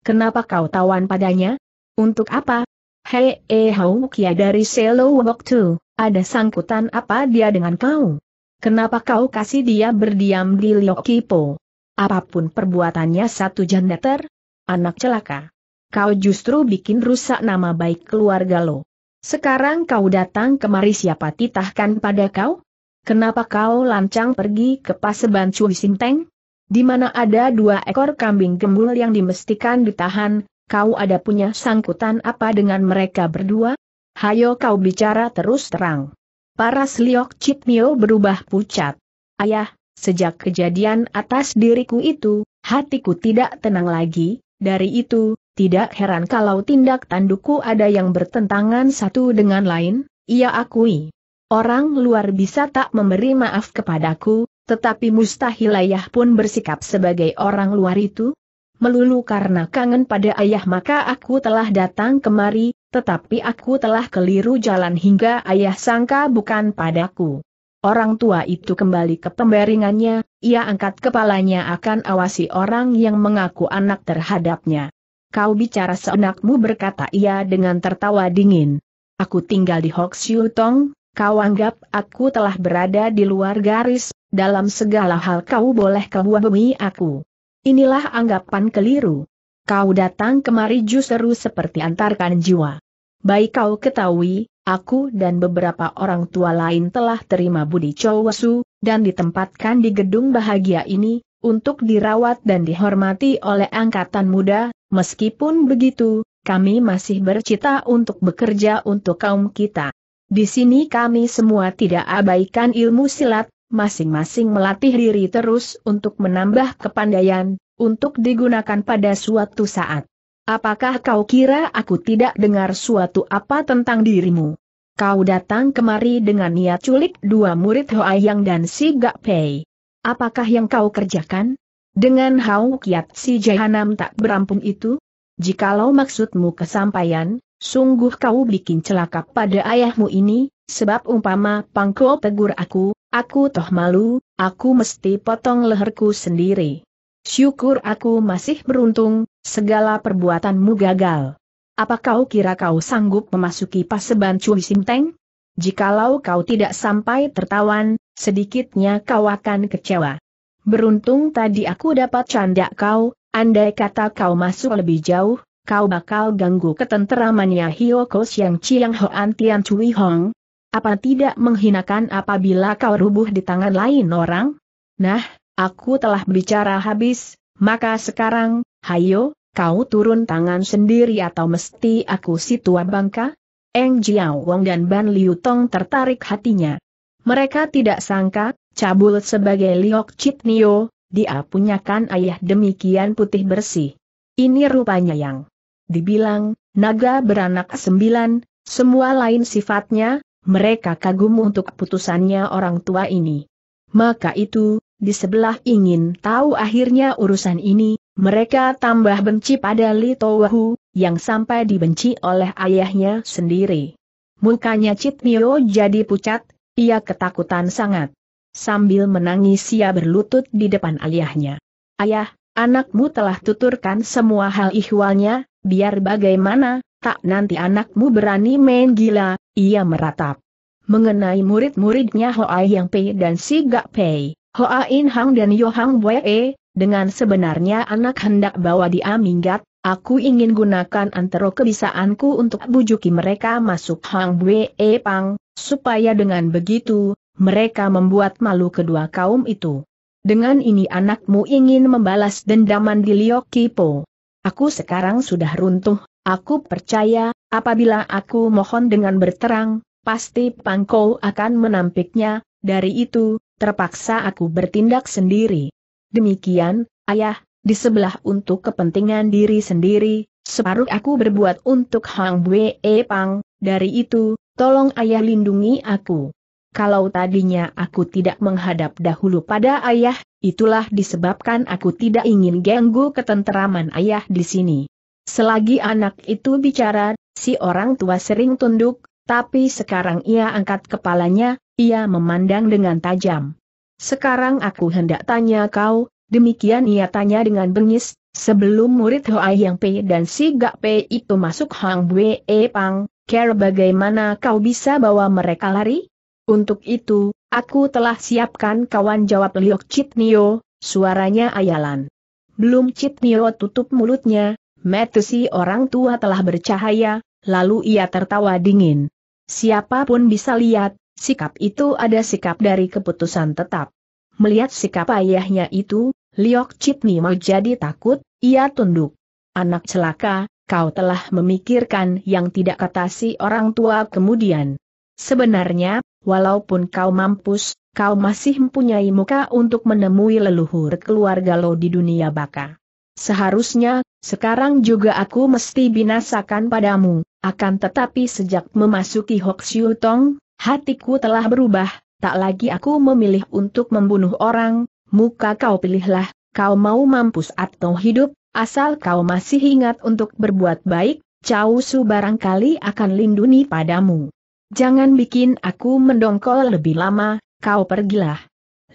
A: Kenapa kau tawan padanya? Untuk apa, Hei eh hau kia dari Selo waktu, ada sangkutan apa dia dengan kau? Kenapa kau kasih dia berdiam di Liokipo? Apapun perbuatannya satu jandater? Anak celaka. Kau justru bikin rusak nama baik keluarga lo. Sekarang kau datang kemari siapa titahkan pada kau? Kenapa kau lancang pergi ke Paseban Cui Sinteng? Di mana ada dua ekor kambing gembul yang dimestikan ditahan, kau ada punya sangkutan apa dengan mereka berdua? Hayo kau bicara terus terang. Paras Liok Mio berubah pucat. Ayah, sejak kejadian atas diriku itu, hatiku tidak tenang lagi, dari itu, tidak heran kalau tindak tandukku ada yang bertentangan satu dengan lain, ia akui. Orang luar bisa tak memberi maaf kepadaku, tetapi mustahil ayah pun bersikap sebagai orang luar itu, melulu karena kangen pada ayah maka aku telah datang kemari, tetapi aku telah keliru jalan hingga ayah sangka bukan padaku. Orang tua itu kembali ke pembaringannya, ia angkat kepalanya akan awasi orang yang mengaku anak terhadapnya. Kau bicara seenakmu berkata ia dengan tertawa dingin. Aku tinggal di Hoksiu Tong, kau anggap aku telah berada di luar garis, dalam segala hal kau boleh bumi aku. Inilah anggapan keliru. Kau datang kemari justru seperti antarkan jiwa. Baik kau ketahui, aku dan beberapa orang tua lain telah terima budi Chowasu, dan ditempatkan di gedung bahagia ini, untuk dirawat dan dihormati oleh angkatan muda, meskipun begitu, kami masih bercita untuk bekerja untuk kaum kita. Di sini kami semua tidak abaikan ilmu silat, masing-masing melatih diri terus untuk menambah kepandaian, untuk digunakan pada suatu saat. Apakah kau kira aku tidak dengar suatu apa tentang dirimu? Kau datang kemari dengan niat culik dua murid Hoa Yang dan Si Gak Pei. Apakah yang kau kerjakan? Dengan Hau Kiat Si Jahanam tak berampung itu? Jikalau maksudmu kesampaian, sungguh kau bikin celaka pada ayahmu ini, Sebab umpama pangko tegur aku, aku toh malu, aku mesti potong leherku sendiri. Syukur aku masih beruntung, segala perbuatanmu gagal. Apa kau kira kau sanggup memasuki paseban Cui Simteng? Jikalau kau tidak sampai tertawan, sedikitnya kau akan kecewa. Beruntung tadi aku dapat canda kau, andai kata kau masuk lebih jauh, kau bakal ganggu ketenteramannya Hiokos yang Chiang Hoan Tian Cui Hong, apa tidak menghinakan apabila kau rubuh di tangan lain orang? Nah, aku telah bicara habis, maka sekarang, hayo, kau turun tangan sendiri atau mesti aku si tua bangka? Eng Jiao Wong dan Ban Liu Tong tertarik hatinya. Mereka tidak sangka, cabul sebagai Liok Nio, dia punyakan ayah demikian putih bersih. Ini rupanya yang dibilang, naga beranak sembilan, semua lain sifatnya, mereka kagum untuk putusannya orang tua ini. Maka itu, di sebelah ingin tahu akhirnya urusan ini, mereka tambah benci pada Litowahu, yang sampai dibenci oleh ayahnya sendiri. Mukanya Mio jadi pucat, ia ketakutan sangat. Sambil menangis ia berlutut di depan ayahnya. Ayah, anakmu telah tuturkan semua hal ihwalnya, biar bagaimana, tak nanti anakmu berani main gila, ia meratap. Mengenai murid-muridnya Hoa Yang Pei dan Si Gak Pei, Hoa In Hang dan Yo Hang Wei, e, dengan sebenarnya anak hendak bawa dia minggat, aku ingin gunakan antero kebisaanku untuk bujuki mereka masuk Hang Wei e Pang, supaya dengan begitu, mereka membuat malu kedua kaum itu. Dengan ini anakmu ingin membalas dendaman di Liokipo. Aku sekarang sudah runtuh, Aku percaya, apabila aku mohon dengan berterang, pasti Pangko akan menampiknya, dari itu, terpaksa aku bertindak sendiri. Demikian, ayah, di sebelah untuk kepentingan diri sendiri, separuh aku berbuat untuk Hang Bue e Pang, dari itu, tolong ayah lindungi aku. Kalau tadinya aku tidak menghadap dahulu pada ayah, itulah disebabkan aku tidak ingin ganggu ketenteraman ayah di sini. Selagi anak itu bicara, si orang tua sering tunduk, tapi sekarang ia angkat kepalanya, ia memandang dengan tajam. Sekarang aku hendak tanya kau, demikian ia tanya dengan bengis, sebelum murid Hoa Yang P dan si Gak P itu masuk Hang Bwe e Pang, care bagaimana kau bisa bawa mereka lari? Untuk itu, aku telah siapkan kawan jawab Liok Nio, suaranya ayalan. Belum Nio tutup mulutnya, Mata orang tua telah bercahaya, lalu ia tertawa dingin. Siapapun bisa lihat, sikap itu ada sikap dari keputusan tetap. Melihat sikap ayahnya itu, Liok mau jadi takut, ia tunduk. Anak celaka, kau telah memikirkan yang tidak kata si orang tua kemudian. Sebenarnya, walaupun kau mampus, kau masih mempunyai muka untuk menemui leluhur keluarga lo di dunia baka. Seharusnya, sekarang juga aku mesti binasakan padamu, akan tetapi sejak memasuki Hoksiu Tong, hatiku telah berubah, tak lagi aku memilih untuk membunuh orang, muka kau pilihlah, kau mau mampus atau hidup, asal kau masih ingat untuk berbuat baik, Cao Su barangkali akan lindungi padamu. Jangan bikin aku mendongkol lebih lama, kau pergilah.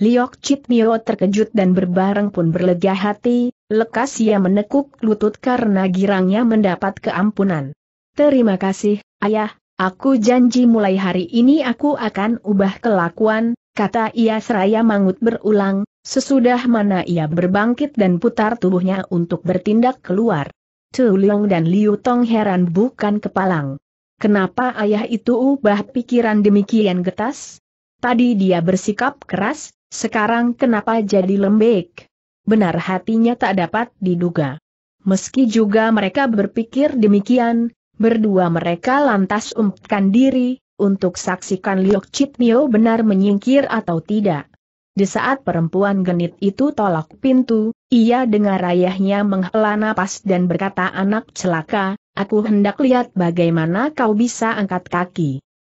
A: Liok Chit Mio terkejut dan berbareng pun berlega hati, Lekas ia menekuk lutut karena girangnya mendapat keampunan. Terima kasih, ayah, aku janji mulai hari ini aku akan ubah kelakuan, kata ia seraya mangut berulang, sesudah mana ia berbangkit dan putar tubuhnya untuk bertindak keluar. Chu Liang dan Liu Tong heran bukan kepalang. Kenapa ayah itu ubah pikiran demikian getas? Tadi dia bersikap keras, sekarang kenapa jadi lembek? benar hatinya tak dapat diduga. Meski juga mereka berpikir demikian, berdua mereka lantas umpkan diri, untuk saksikan Liok Chitnio benar menyingkir atau tidak. Di saat perempuan genit itu tolak pintu, ia dengar ayahnya menghela napas dan berkata anak celaka, aku hendak lihat bagaimana kau bisa angkat kaki.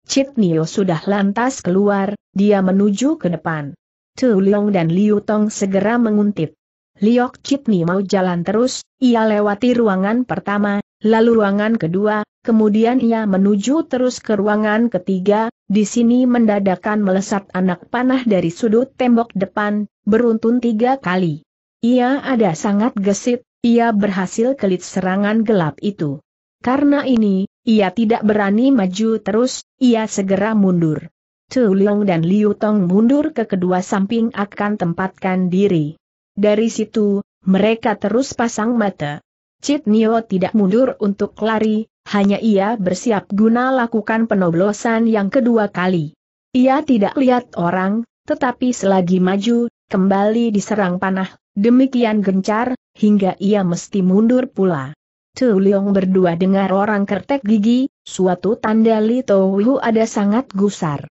A: Chitnio sudah lantas keluar, dia menuju ke depan. Tu Leong dan Liu Tong segera menguntit. Liok Chitni mau jalan terus, ia lewati ruangan pertama, lalu ruangan kedua, kemudian ia menuju terus ke ruangan ketiga, di sini mendadakan melesat anak panah dari sudut tembok depan, beruntun tiga kali. Ia ada sangat gesit, ia berhasil kelit serangan gelap itu. Karena ini, ia tidak berani maju terus, ia segera mundur. Tu Liang dan Liu Tong mundur ke kedua samping akan tempatkan diri. Dari situ, mereka terus pasang mata. Cit Nio tidak mundur untuk lari, hanya ia bersiap guna lakukan penoblosan yang kedua kali. Ia tidak lihat orang, tetapi selagi maju, kembali diserang panah, demikian gencar, hingga ia mesti mundur pula. Tu Liong berdua dengar orang kertek gigi, suatu tanda Li Towu ada sangat gusar.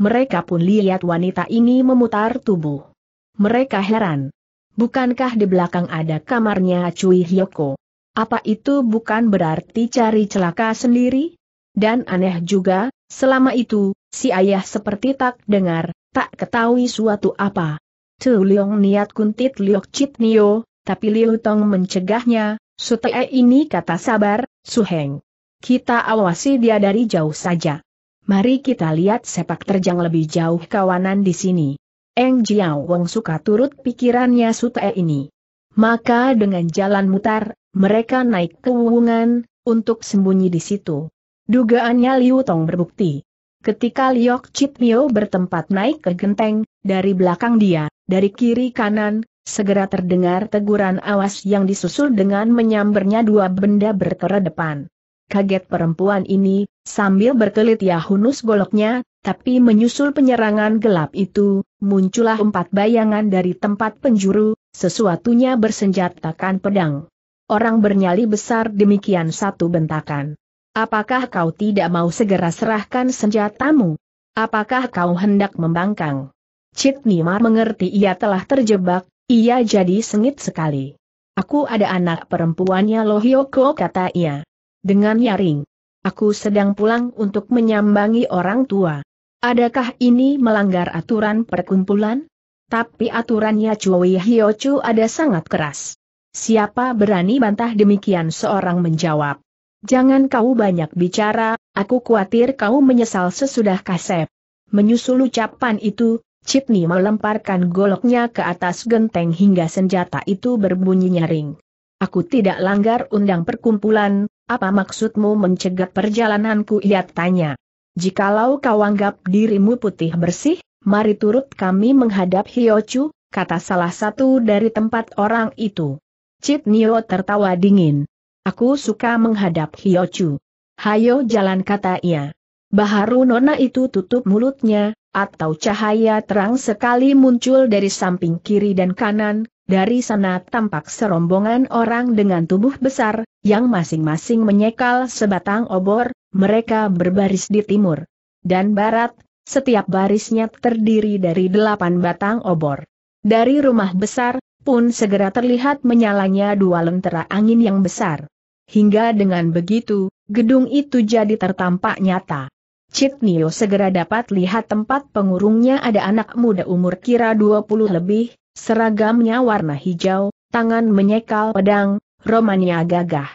A: Mereka pun lihat wanita ini memutar tubuh. Mereka heran. Bukankah di belakang ada kamarnya Cui Hyoko? Apa itu bukan berarti cari celaka sendiri? Dan aneh juga, selama itu, si ayah seperti tak dengar, tak ketahui suatu apa. Tu Liong niat kuntit Liok Chit Nio, tapi Liu Tong mencegahnya, Sutee ini kata sabar, Suheng. Kita awasi dia dari jauh saja. Mari kita lihat sepak terjang lebih jauh kawanan di sini. Eng Jiao Wong suka turut pikirannya Sute ini. Maka dengan jalan mutar, mereka naik ke wungan, untuk sembunyi di situ. Dugaannya Liu Tong berbukti. Ketika Liok Chit Mio bertempat naik ke genteng, dari belakang dia, dari kiri kanan, segera terdengar teguran awas yang disusul dengan menyambernya dua benda berkera depan. Kaget perempuan ini, sambil berkelit ya hunus goloknya, tapi menyusul penyerangan gelap itu, muncullah empat bayangan dari tempat penjuru, sesuatunya bersenjatakan pedang. Orang bernyali besar demikian satu bentakan. Apakah kau tidak mau segera serahkan senjatamu? Apakah kau hendak membangkang? Cik Nimar mengerti ia telah terjebak, ia jadi sengit sekali. Aku ada anak perempuannya Yoko kata ia. Dengan nyaring. Aku sedang pulang untuk menyambangi orang tua. Adakah ini melanggar aturan perkumpulan? Tapi aturannya Cui Hyochu ada sangat keras. Siapa berani bantah demikian seorang menjawab. Jangan kau banyak bicara, aku khawatir kau menyesal sesudah kasep. Menyusul ucapan itu, Cipni melemparkan goloknya ke atas genteng hingga senjata itu berbunyi nyaring. Aku tidak langgar undang perkumpulan, apa maksudmu mencegat perjalananku ia tanya. Jikalau kau anggap dirimu putih bersih, mari turut kami menghadap Hiochu, kata salah satu dari tempat orang itu. Cit Nio tertawa dingin. Aku suka menghadap Hiochu. Hayo jalan kata ia. Baharu nona itu tutup mulutnya, atau cahaya terang sekali muncul dari samping kiri dan kanan, dari sana tampak serombongan orang dengan tubuh besar, yang masing-masing menyekal sebatang obor, mereka berbaris di timur dan barat, setiap barisnya terdiri dari delapan batang obor. Dari rumah besar, pun segera terlihat menyalanya dua lentera angin yang besar. Hingga dengan begitu, gedung itu jadi tertampak nyata. Nio segera dapat lihat tempat pengurungnya ada anak muda umur kira 20 lebih, seragamnya warna hijau, tangan menyekal pedang, romannya gagah.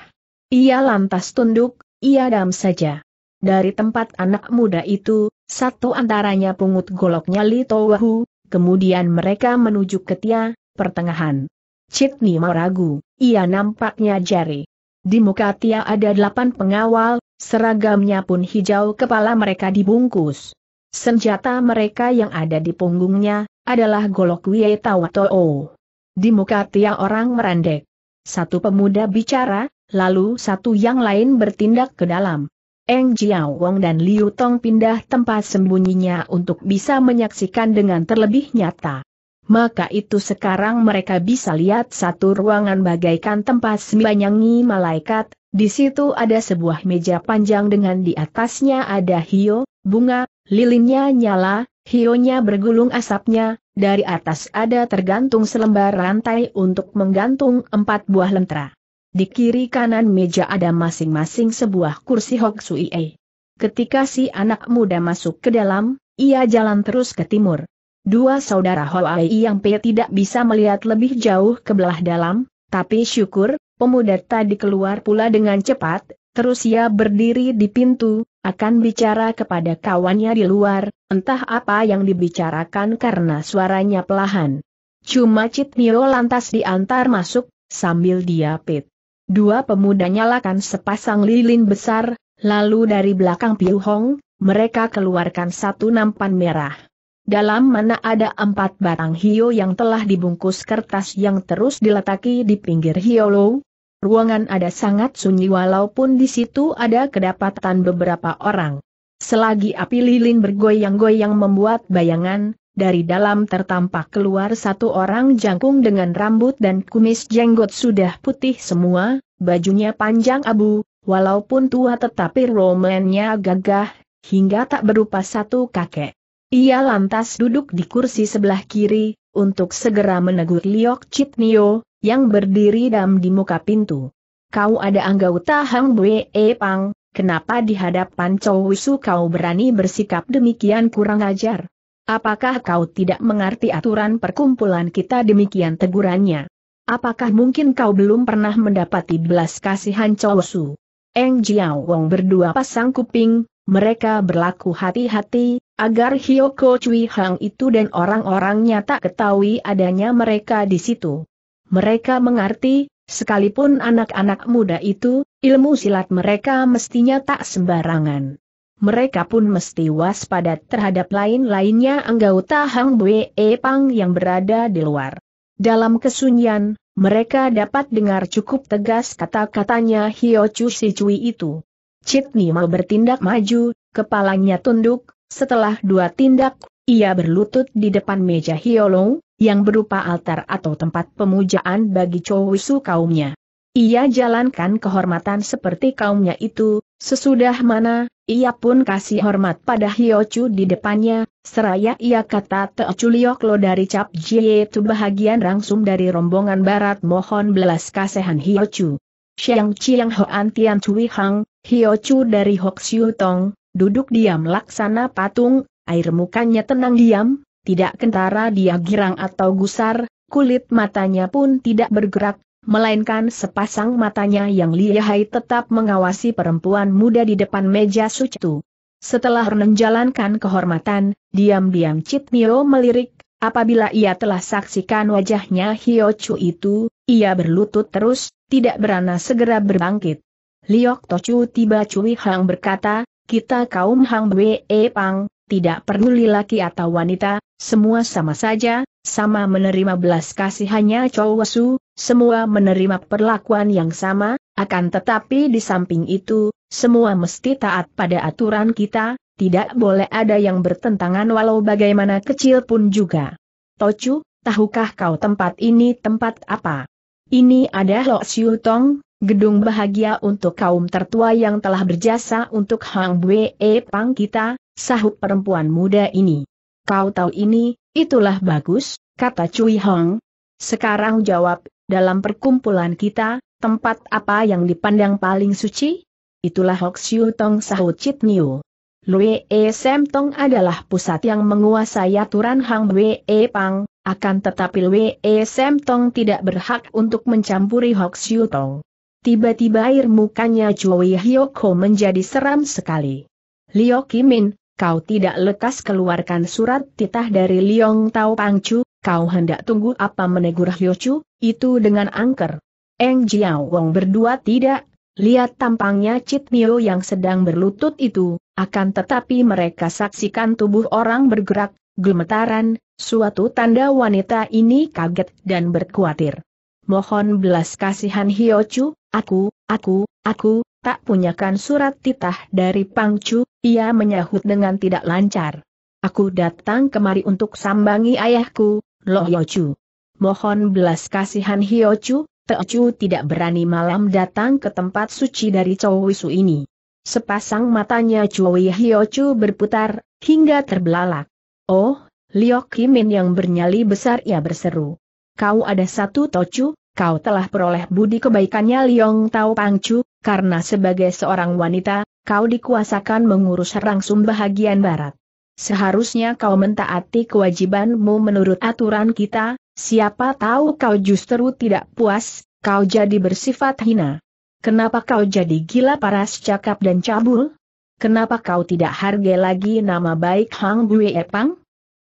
A: Ia lantas tunduk, ia dam saja. Dari tempat anak muda itu, satu antaranya pungut goloknya Lito Wahu, kemudian mereka menuju ke Tia, pertengahan. Citni mau ragu, ia nampaknya jari. Di muka Tia ada delapan pengawal, seragamnya pun hijau kepala mereka dibungkus. Senjata mereka yang ada di punggungnya, adalah golok wietawatoo. Di muka Tia orang merendek. Satu pemuda bicara, lalu satu yang lain bertindak ke dalam. Eng Jiao Wong dan Liu Tong pindah tempat sembunyinya untuk bisa menyaksikan dengan terlebih nyata. Maka itu sekarang mereka bisa lihat satu ruangan bagaikan tempat sembanyangi malaikat, di situ ada sebuah meja panjang dengan di atasnya ada hio, bunga, lilinnya nyala, hionya bergulung asapnya, dari atas ada tergantung selembar rantai untuk menggantung empat buah lentera. Di kiri kanan meja ada masing-masing sebuah kursi Hok Sui E. Ketika si anak muda masuk ke dalam, ia jalan terus ke timur. Dua saudara Hoai yang P tidak bisa melihat lebih jauh ke belah dalam, tapi syukur, pemuda tadi keluar pula dengan cepat, terus ia berdiri di pintu, akan bicara kepada kawannya di luar, entah apa yang dibicarakan karena suaranya pelahan. Cuma Citmio lantas diantar masuk, sambil dia pit. Dua pemuda nyalakan sepasang lilin besar, lalu dari belakang Piu Hong, mereka keluarkan satu nampan merah. Dalam mana ada empat batang hio yang telah dibungkus kertas yang terus diletaki di pinggir hiolo. Ruangan ada sangat sunyi walaupun di situ ada kedapatan beberapa orang. Selagi api lilin bergoyang-goyang membuat bayangan, dari dalam tertampak keluar satu orang jangkung dengan rambut dan kumis jenggot sudah putih semua, bajunya panjang abu, walaupun tua tetapi romannya gagah, hingga tak berupa satu kakek. Ia lantas duduk di kursi sebelah kiri, untuk segera menegur Liok Nio, yang berdiri dam di muka pintu. Kau ada anggau Hang Bue e Pang, kenapa di hadapan Chow Wisu kau berani bersikap demikian kurang ajar? Apakah kau tidak mengerti aturan perkumpulan kita demikian tegurannya? Apakah mungkin kau belum pernah mendapati belas kasihan Chosu? Eng Jiao Wong berdua pasang kuping, mereka berlaku hati-hati, agar Hyoko Cui Hang itu dan orang-orangnya tak ketahui adanya mereka di situ. Mereka mengerti, sekalipun anak-anak muda itu, ilmu silat mereka mestinya tak sembarangan mereka pun mesti waspada terhadap lain-lainnya anggota Hang e Pang yang berada di luar. Dalam kesunyian, mereka dapat dengar cukup tegas kata-katanya Hio Chu Si Cui itu. Cit mau bertindak maju, kepalanya tunduk, setelah dua tindak, ia berlutut di depan meja Hiolong, yang berupa altar atau tempat pemujaan bagi Chowisu kaumnya. Ia jalankan kehormatan seperti kaumnya itu, sesudah mana, ia pun kasih hormat pada Hio Chu di depannya, seraya ia kata Teochu lo dari Cap Jie itu bahagian langsung dari rombongan barat mohon belas kasihan Hio Chu." Siang Chiang Hoan Tian Cui Hang, Hio Chu dari Hok Siu Tong, duduk diam laksana patung, air mukanya tenang diam, tidak kentara dia girang atau gusar, kulit matanya pun tidak bergerak, melainkan sepasang matanya yang lihai tetap mengawasi perempuan muda di depan meja suci itu. Setelah menjalankan kehormatan, diam-diam Citnio melirik, apabila ia telah saksikan wajahnya Chu itu, ia berlutut terus, tidak berana segera berbangkit. Liok Tochu tiba Cui Hang berkata, kita kaum Hang Wee Pang, tidak peduli laki atau wanita, semua sama saja, sama menerima belas kasihannya Chow Wesu, semua menerima perlakuan yang sama, akan tetapi di samping itu, semua mesti taat pada aturan kita, tidak boleh ada yang bertentangan walau bagaimana kecil pun juga. Tocu, tahukah kau tempat ini tempat apa? Ini ada Lo Siu Tong, gedung bahagia untuk kaum tertua yang telah berjasa untuk Hang Bue Pang kita, sahut perempuan muda ini. Kau tahu ini, Itulah bagus, kata Cui Hong. Sekarang jawab, dalam perkumpulan kita, tempat apa yang dipandang paling suci? Itulah Hok Siu Tong sahut Chit Niu. Lue E Sem Tong adalah pusat yang menguasai aturan Hang Wei E Pang, akan tetapi Lue E Sem Tong tidak berhak untuk mencampuri Hok Siu Tong. Tiba-tiba air mukanya Cui Hyoko menjadi seram sekali. Liu Kimin, kau tidak lekas keluarkan surat titah dari Liong Tao Pangcu, kau hendak tunggu apa menegur Hyo Chu, itu dengan angker. Eng Jiao Wong berdua tidak, lihat tampangnya Cit Nio yang sedang berlutut itu, akan tetapi mereka saksikan tubuh orang bergerak, gemetaran, suatu tanda wanita ini kaget dan berkuatir. Mohon belas kasihan Hyo Chu, aku, aku, aku, tak punyakan surat titah dari Pangcu, ia menyahut dengan tidak lancar. Aku datang kemari untuk sambangi ayahku, Loh Yochu. Mohon belas kasihan Hiochu, Teochu tidak berani malam datang ke tempat suci dari Chowisu ini. Sepasang matanya Chowi Hiochu berputar, hingga terbelalak. Oh, Liok Kimin yang bernyali besar ia berseru. Kau ada satu Tochu, kau telah peroleh budi kebaikannya Liong Tao Pangcu, karena sebagai seorang wanita, kau dikuasakan mengurus Rangsum bahagian barat. Seharusnya kau mentaati kewajibanmu menurut aturan kita, siapa tahu kau justru tidak puas, kau jadi bersifat hina. Kenapa kau jadi gila paras cakap dan cabul? Kenapa kau tidak hargai lagi nama baik Hang Bue Epang?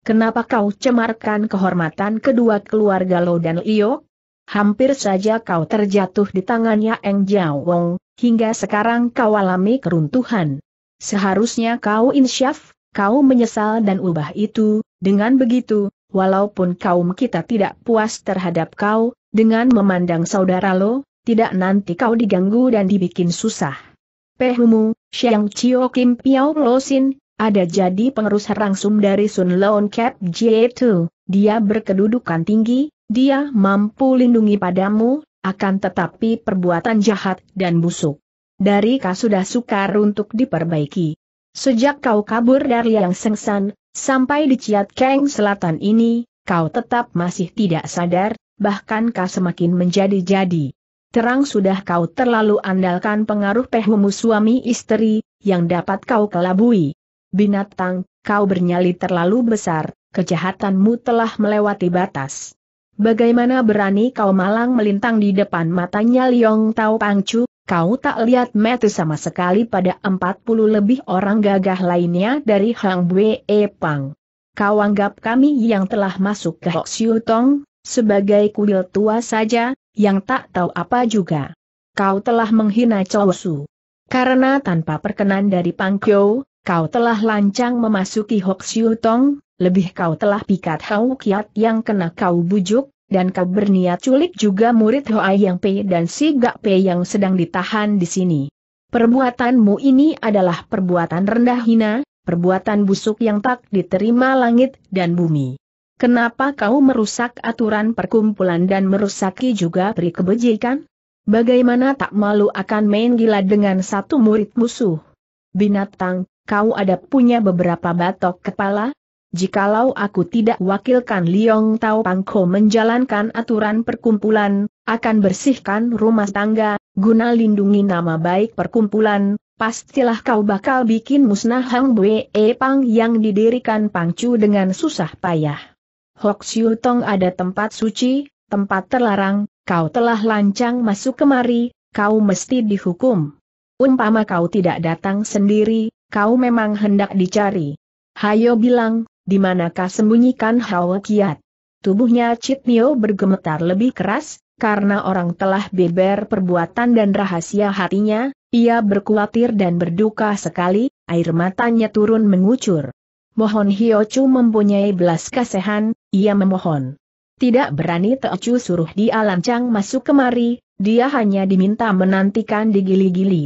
A: Kenapa kau cemarkan kehormatan kedua keluarga Lo dan Liok? hampir saja kau terjatuh di tangannya Eng Jiao Wong, hingga sekarang kau alami keruntuhan. Seharusnya kau insyaf, kau menyesal dan ubah itu, dengan begitu, walaupun kaum kita tidak puas terhadap kau, dengan memandang saudara lo, tidak nanti kau diganggu dan dibikin susah. Pehumu, Xiang Chio Kim Piao Lo Sin, ada jadi pengurus rangsum dari Sun Loan Cap Jietu, dia berkedudukan tinggi, dia mampu lindungi padamu, akan tetapi perbuatan jahat dan busuk. Dari kau sudah sukar untuk diperbaiki. Sejak kau kabur dari yang sengsan, sampai di Ciat Keng Selatan ini, kau tetap masih tidak sadar, bahkan kau semakin menjadi-jadi. Terang sudah kau terlalu andalkan pengaruh pehumu suami istri, yang dapat kau kelabui. Binatang, kau bernyali terlalu besar, kejahatanmu telah melewati batas. Bagaimana berani kau malang melintang di depan matanya Liong Tau Pangcu, kau tak lihat metu sama sekali pada 40 lebih orang gagah lainnya dari Hang Bue Pang. Kau anggap kami yang telah masuk ke Hok Siu Tong, sebagai kuil tua saja, yang tak tahu apa juga. Kau telah menghina Chow Su. Karena tanpa perkenan dari Pang Kyo, kau telah lancang memasuki Hok Siu Tong, lebih kau telah pikat Hau Kiat yang kena kau bujuk, dan kau berniat culik juga murid Hoai Yang Pei dan Si Gak Pei yang sedang ditahan di sini. Perbuatanmu ini adalah perbuatan rendah hina, perbuatan busuk yang tak diterima langit dan bumi. Kenapa kau merusak aturan perkumpulan dan merusaki juga peri kebejikan? Bagaimana tak malu akan main gila dengan satu murid musuh? Binatang, kau ada punya beberapa batok kepala, Jikalau aku tidak wakilkan Liong Tao Pangko menjalankan aturan perkumpulan, akan bersihkan rumah tangga, guna lindungi nama baik perkumpulan, pastilah kau bakal bikin musnah Hang Bwe e Pang yang didirikan Pangcu dengan susah payah. Hok Siu Tong ada tempat suci, tempat terlarang, kau telah lancang masuk kemari, kau mesti dihukum. Umpama kau tidak datang sendiri, kau memang hendak dicari. Hayo bilang, di manakah sembunyikan hawa Kiat? Tubuhnya Citnio bergemetar lebih keras, karena orang telah beber perbuatan dan rahasia hatinya, ia berkuatir dan berduka sekali, air matanya turun mengucur. Mohon Hio Chu mempunyai belas kasihan, ia memohon. Tidak berani Chu suruh dia lancang masuk kemari, dia hanya diminta menantikan di gili gili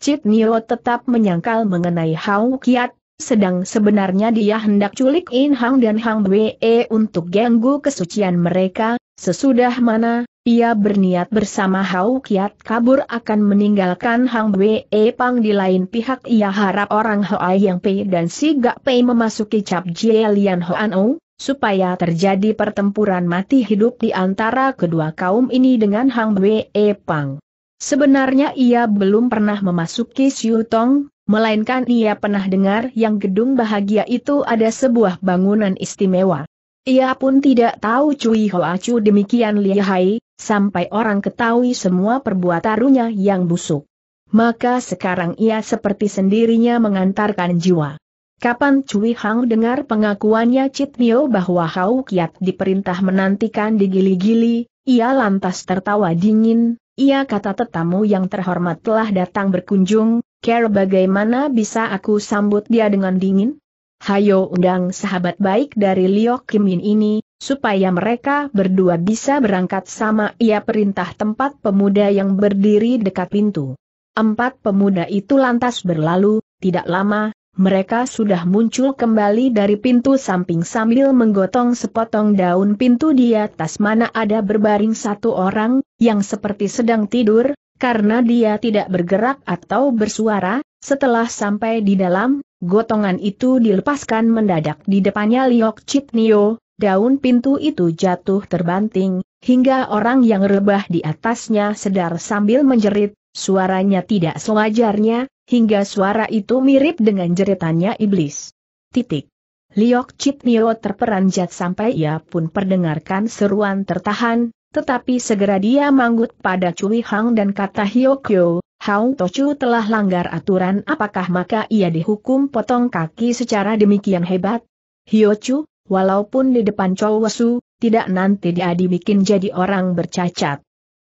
A: Cit Nio tetap menyangkal mengenai Hau Kiat, sedang sebenarnya dia hendak culik In Hang dan Hang Wei untuk ganggu kesucian mereka, sesudah mana, ia berniat bersama Hau Kiat kabur akan meninggalkan Hang Wei Pang di lain pihak ia harap orang Hoa Yang Pei dan Si Gak Pei memasuki cap Jie Lian Hoan O, supaya terjadi pertempuran mati hidup di antara kedua kaum ini dengan Hang Wei Pang. Sebenarnya ia belum pernah memasuki Siu Tong, melainkan ia pernah dengar yang gedung bahagia itu ada sebuah bangunan istimewa. Ia pun tidak tahu Cui Hoa Chu demikian lihai, sampai orang ketahui semua perbuatannya yang busuk. Maka sekarang ia seperti sendirinya mengantarkan jiwa. Kapan Cui Hang dengar pengakuannya Cit Nio bahwa Hau Kiat diperintah menantikan di Gili gili ia lantas tertawa dingin, ia kata tetamu yang terhormat telah datang berkunjung, Care bagaimana bisa aku sambut dia dengan dingin? Hayo undang sahabat baik dari Liok Kimin ini, supaya mereka berdua bisa berangkat sama ia perintah tempat pemuda yang berdiri dekat pintu. Empat pemuda itu lantas berlalu, tidak lama, mereka sudah muncul kembali dari pintu samping sambil menggotong sepotong daun pintu di atas mana ada berbaring satu orang, yang seperti sedang tidur, karena dia tidak bergerak atau bersuara, setelah sampai di dalam, gotongan itu dilepaskan mendadak di depannya Liok Chit Nio, daun pintu itu jatuh terbanting, hingga orang yang rebah di atasnya sedar sambil menjerit, suaranya tidak sewajarnya, hingga suara itu mirip dengan jeritannya iblis. Titik. Liok Chit Nio terperanjat sampai ia pun perdengarkan seruan tertahan, tetapi segera dia manggut pada Cui Hang dan kata Hyokyo, Hao Tochu telah langgar aturan apakah maka ia dihukum potong kaki secara demikian hebat? Hyochu, walaupun di depan Chow Wasu, tidak nanti dia dibikin jadi orang bercacat.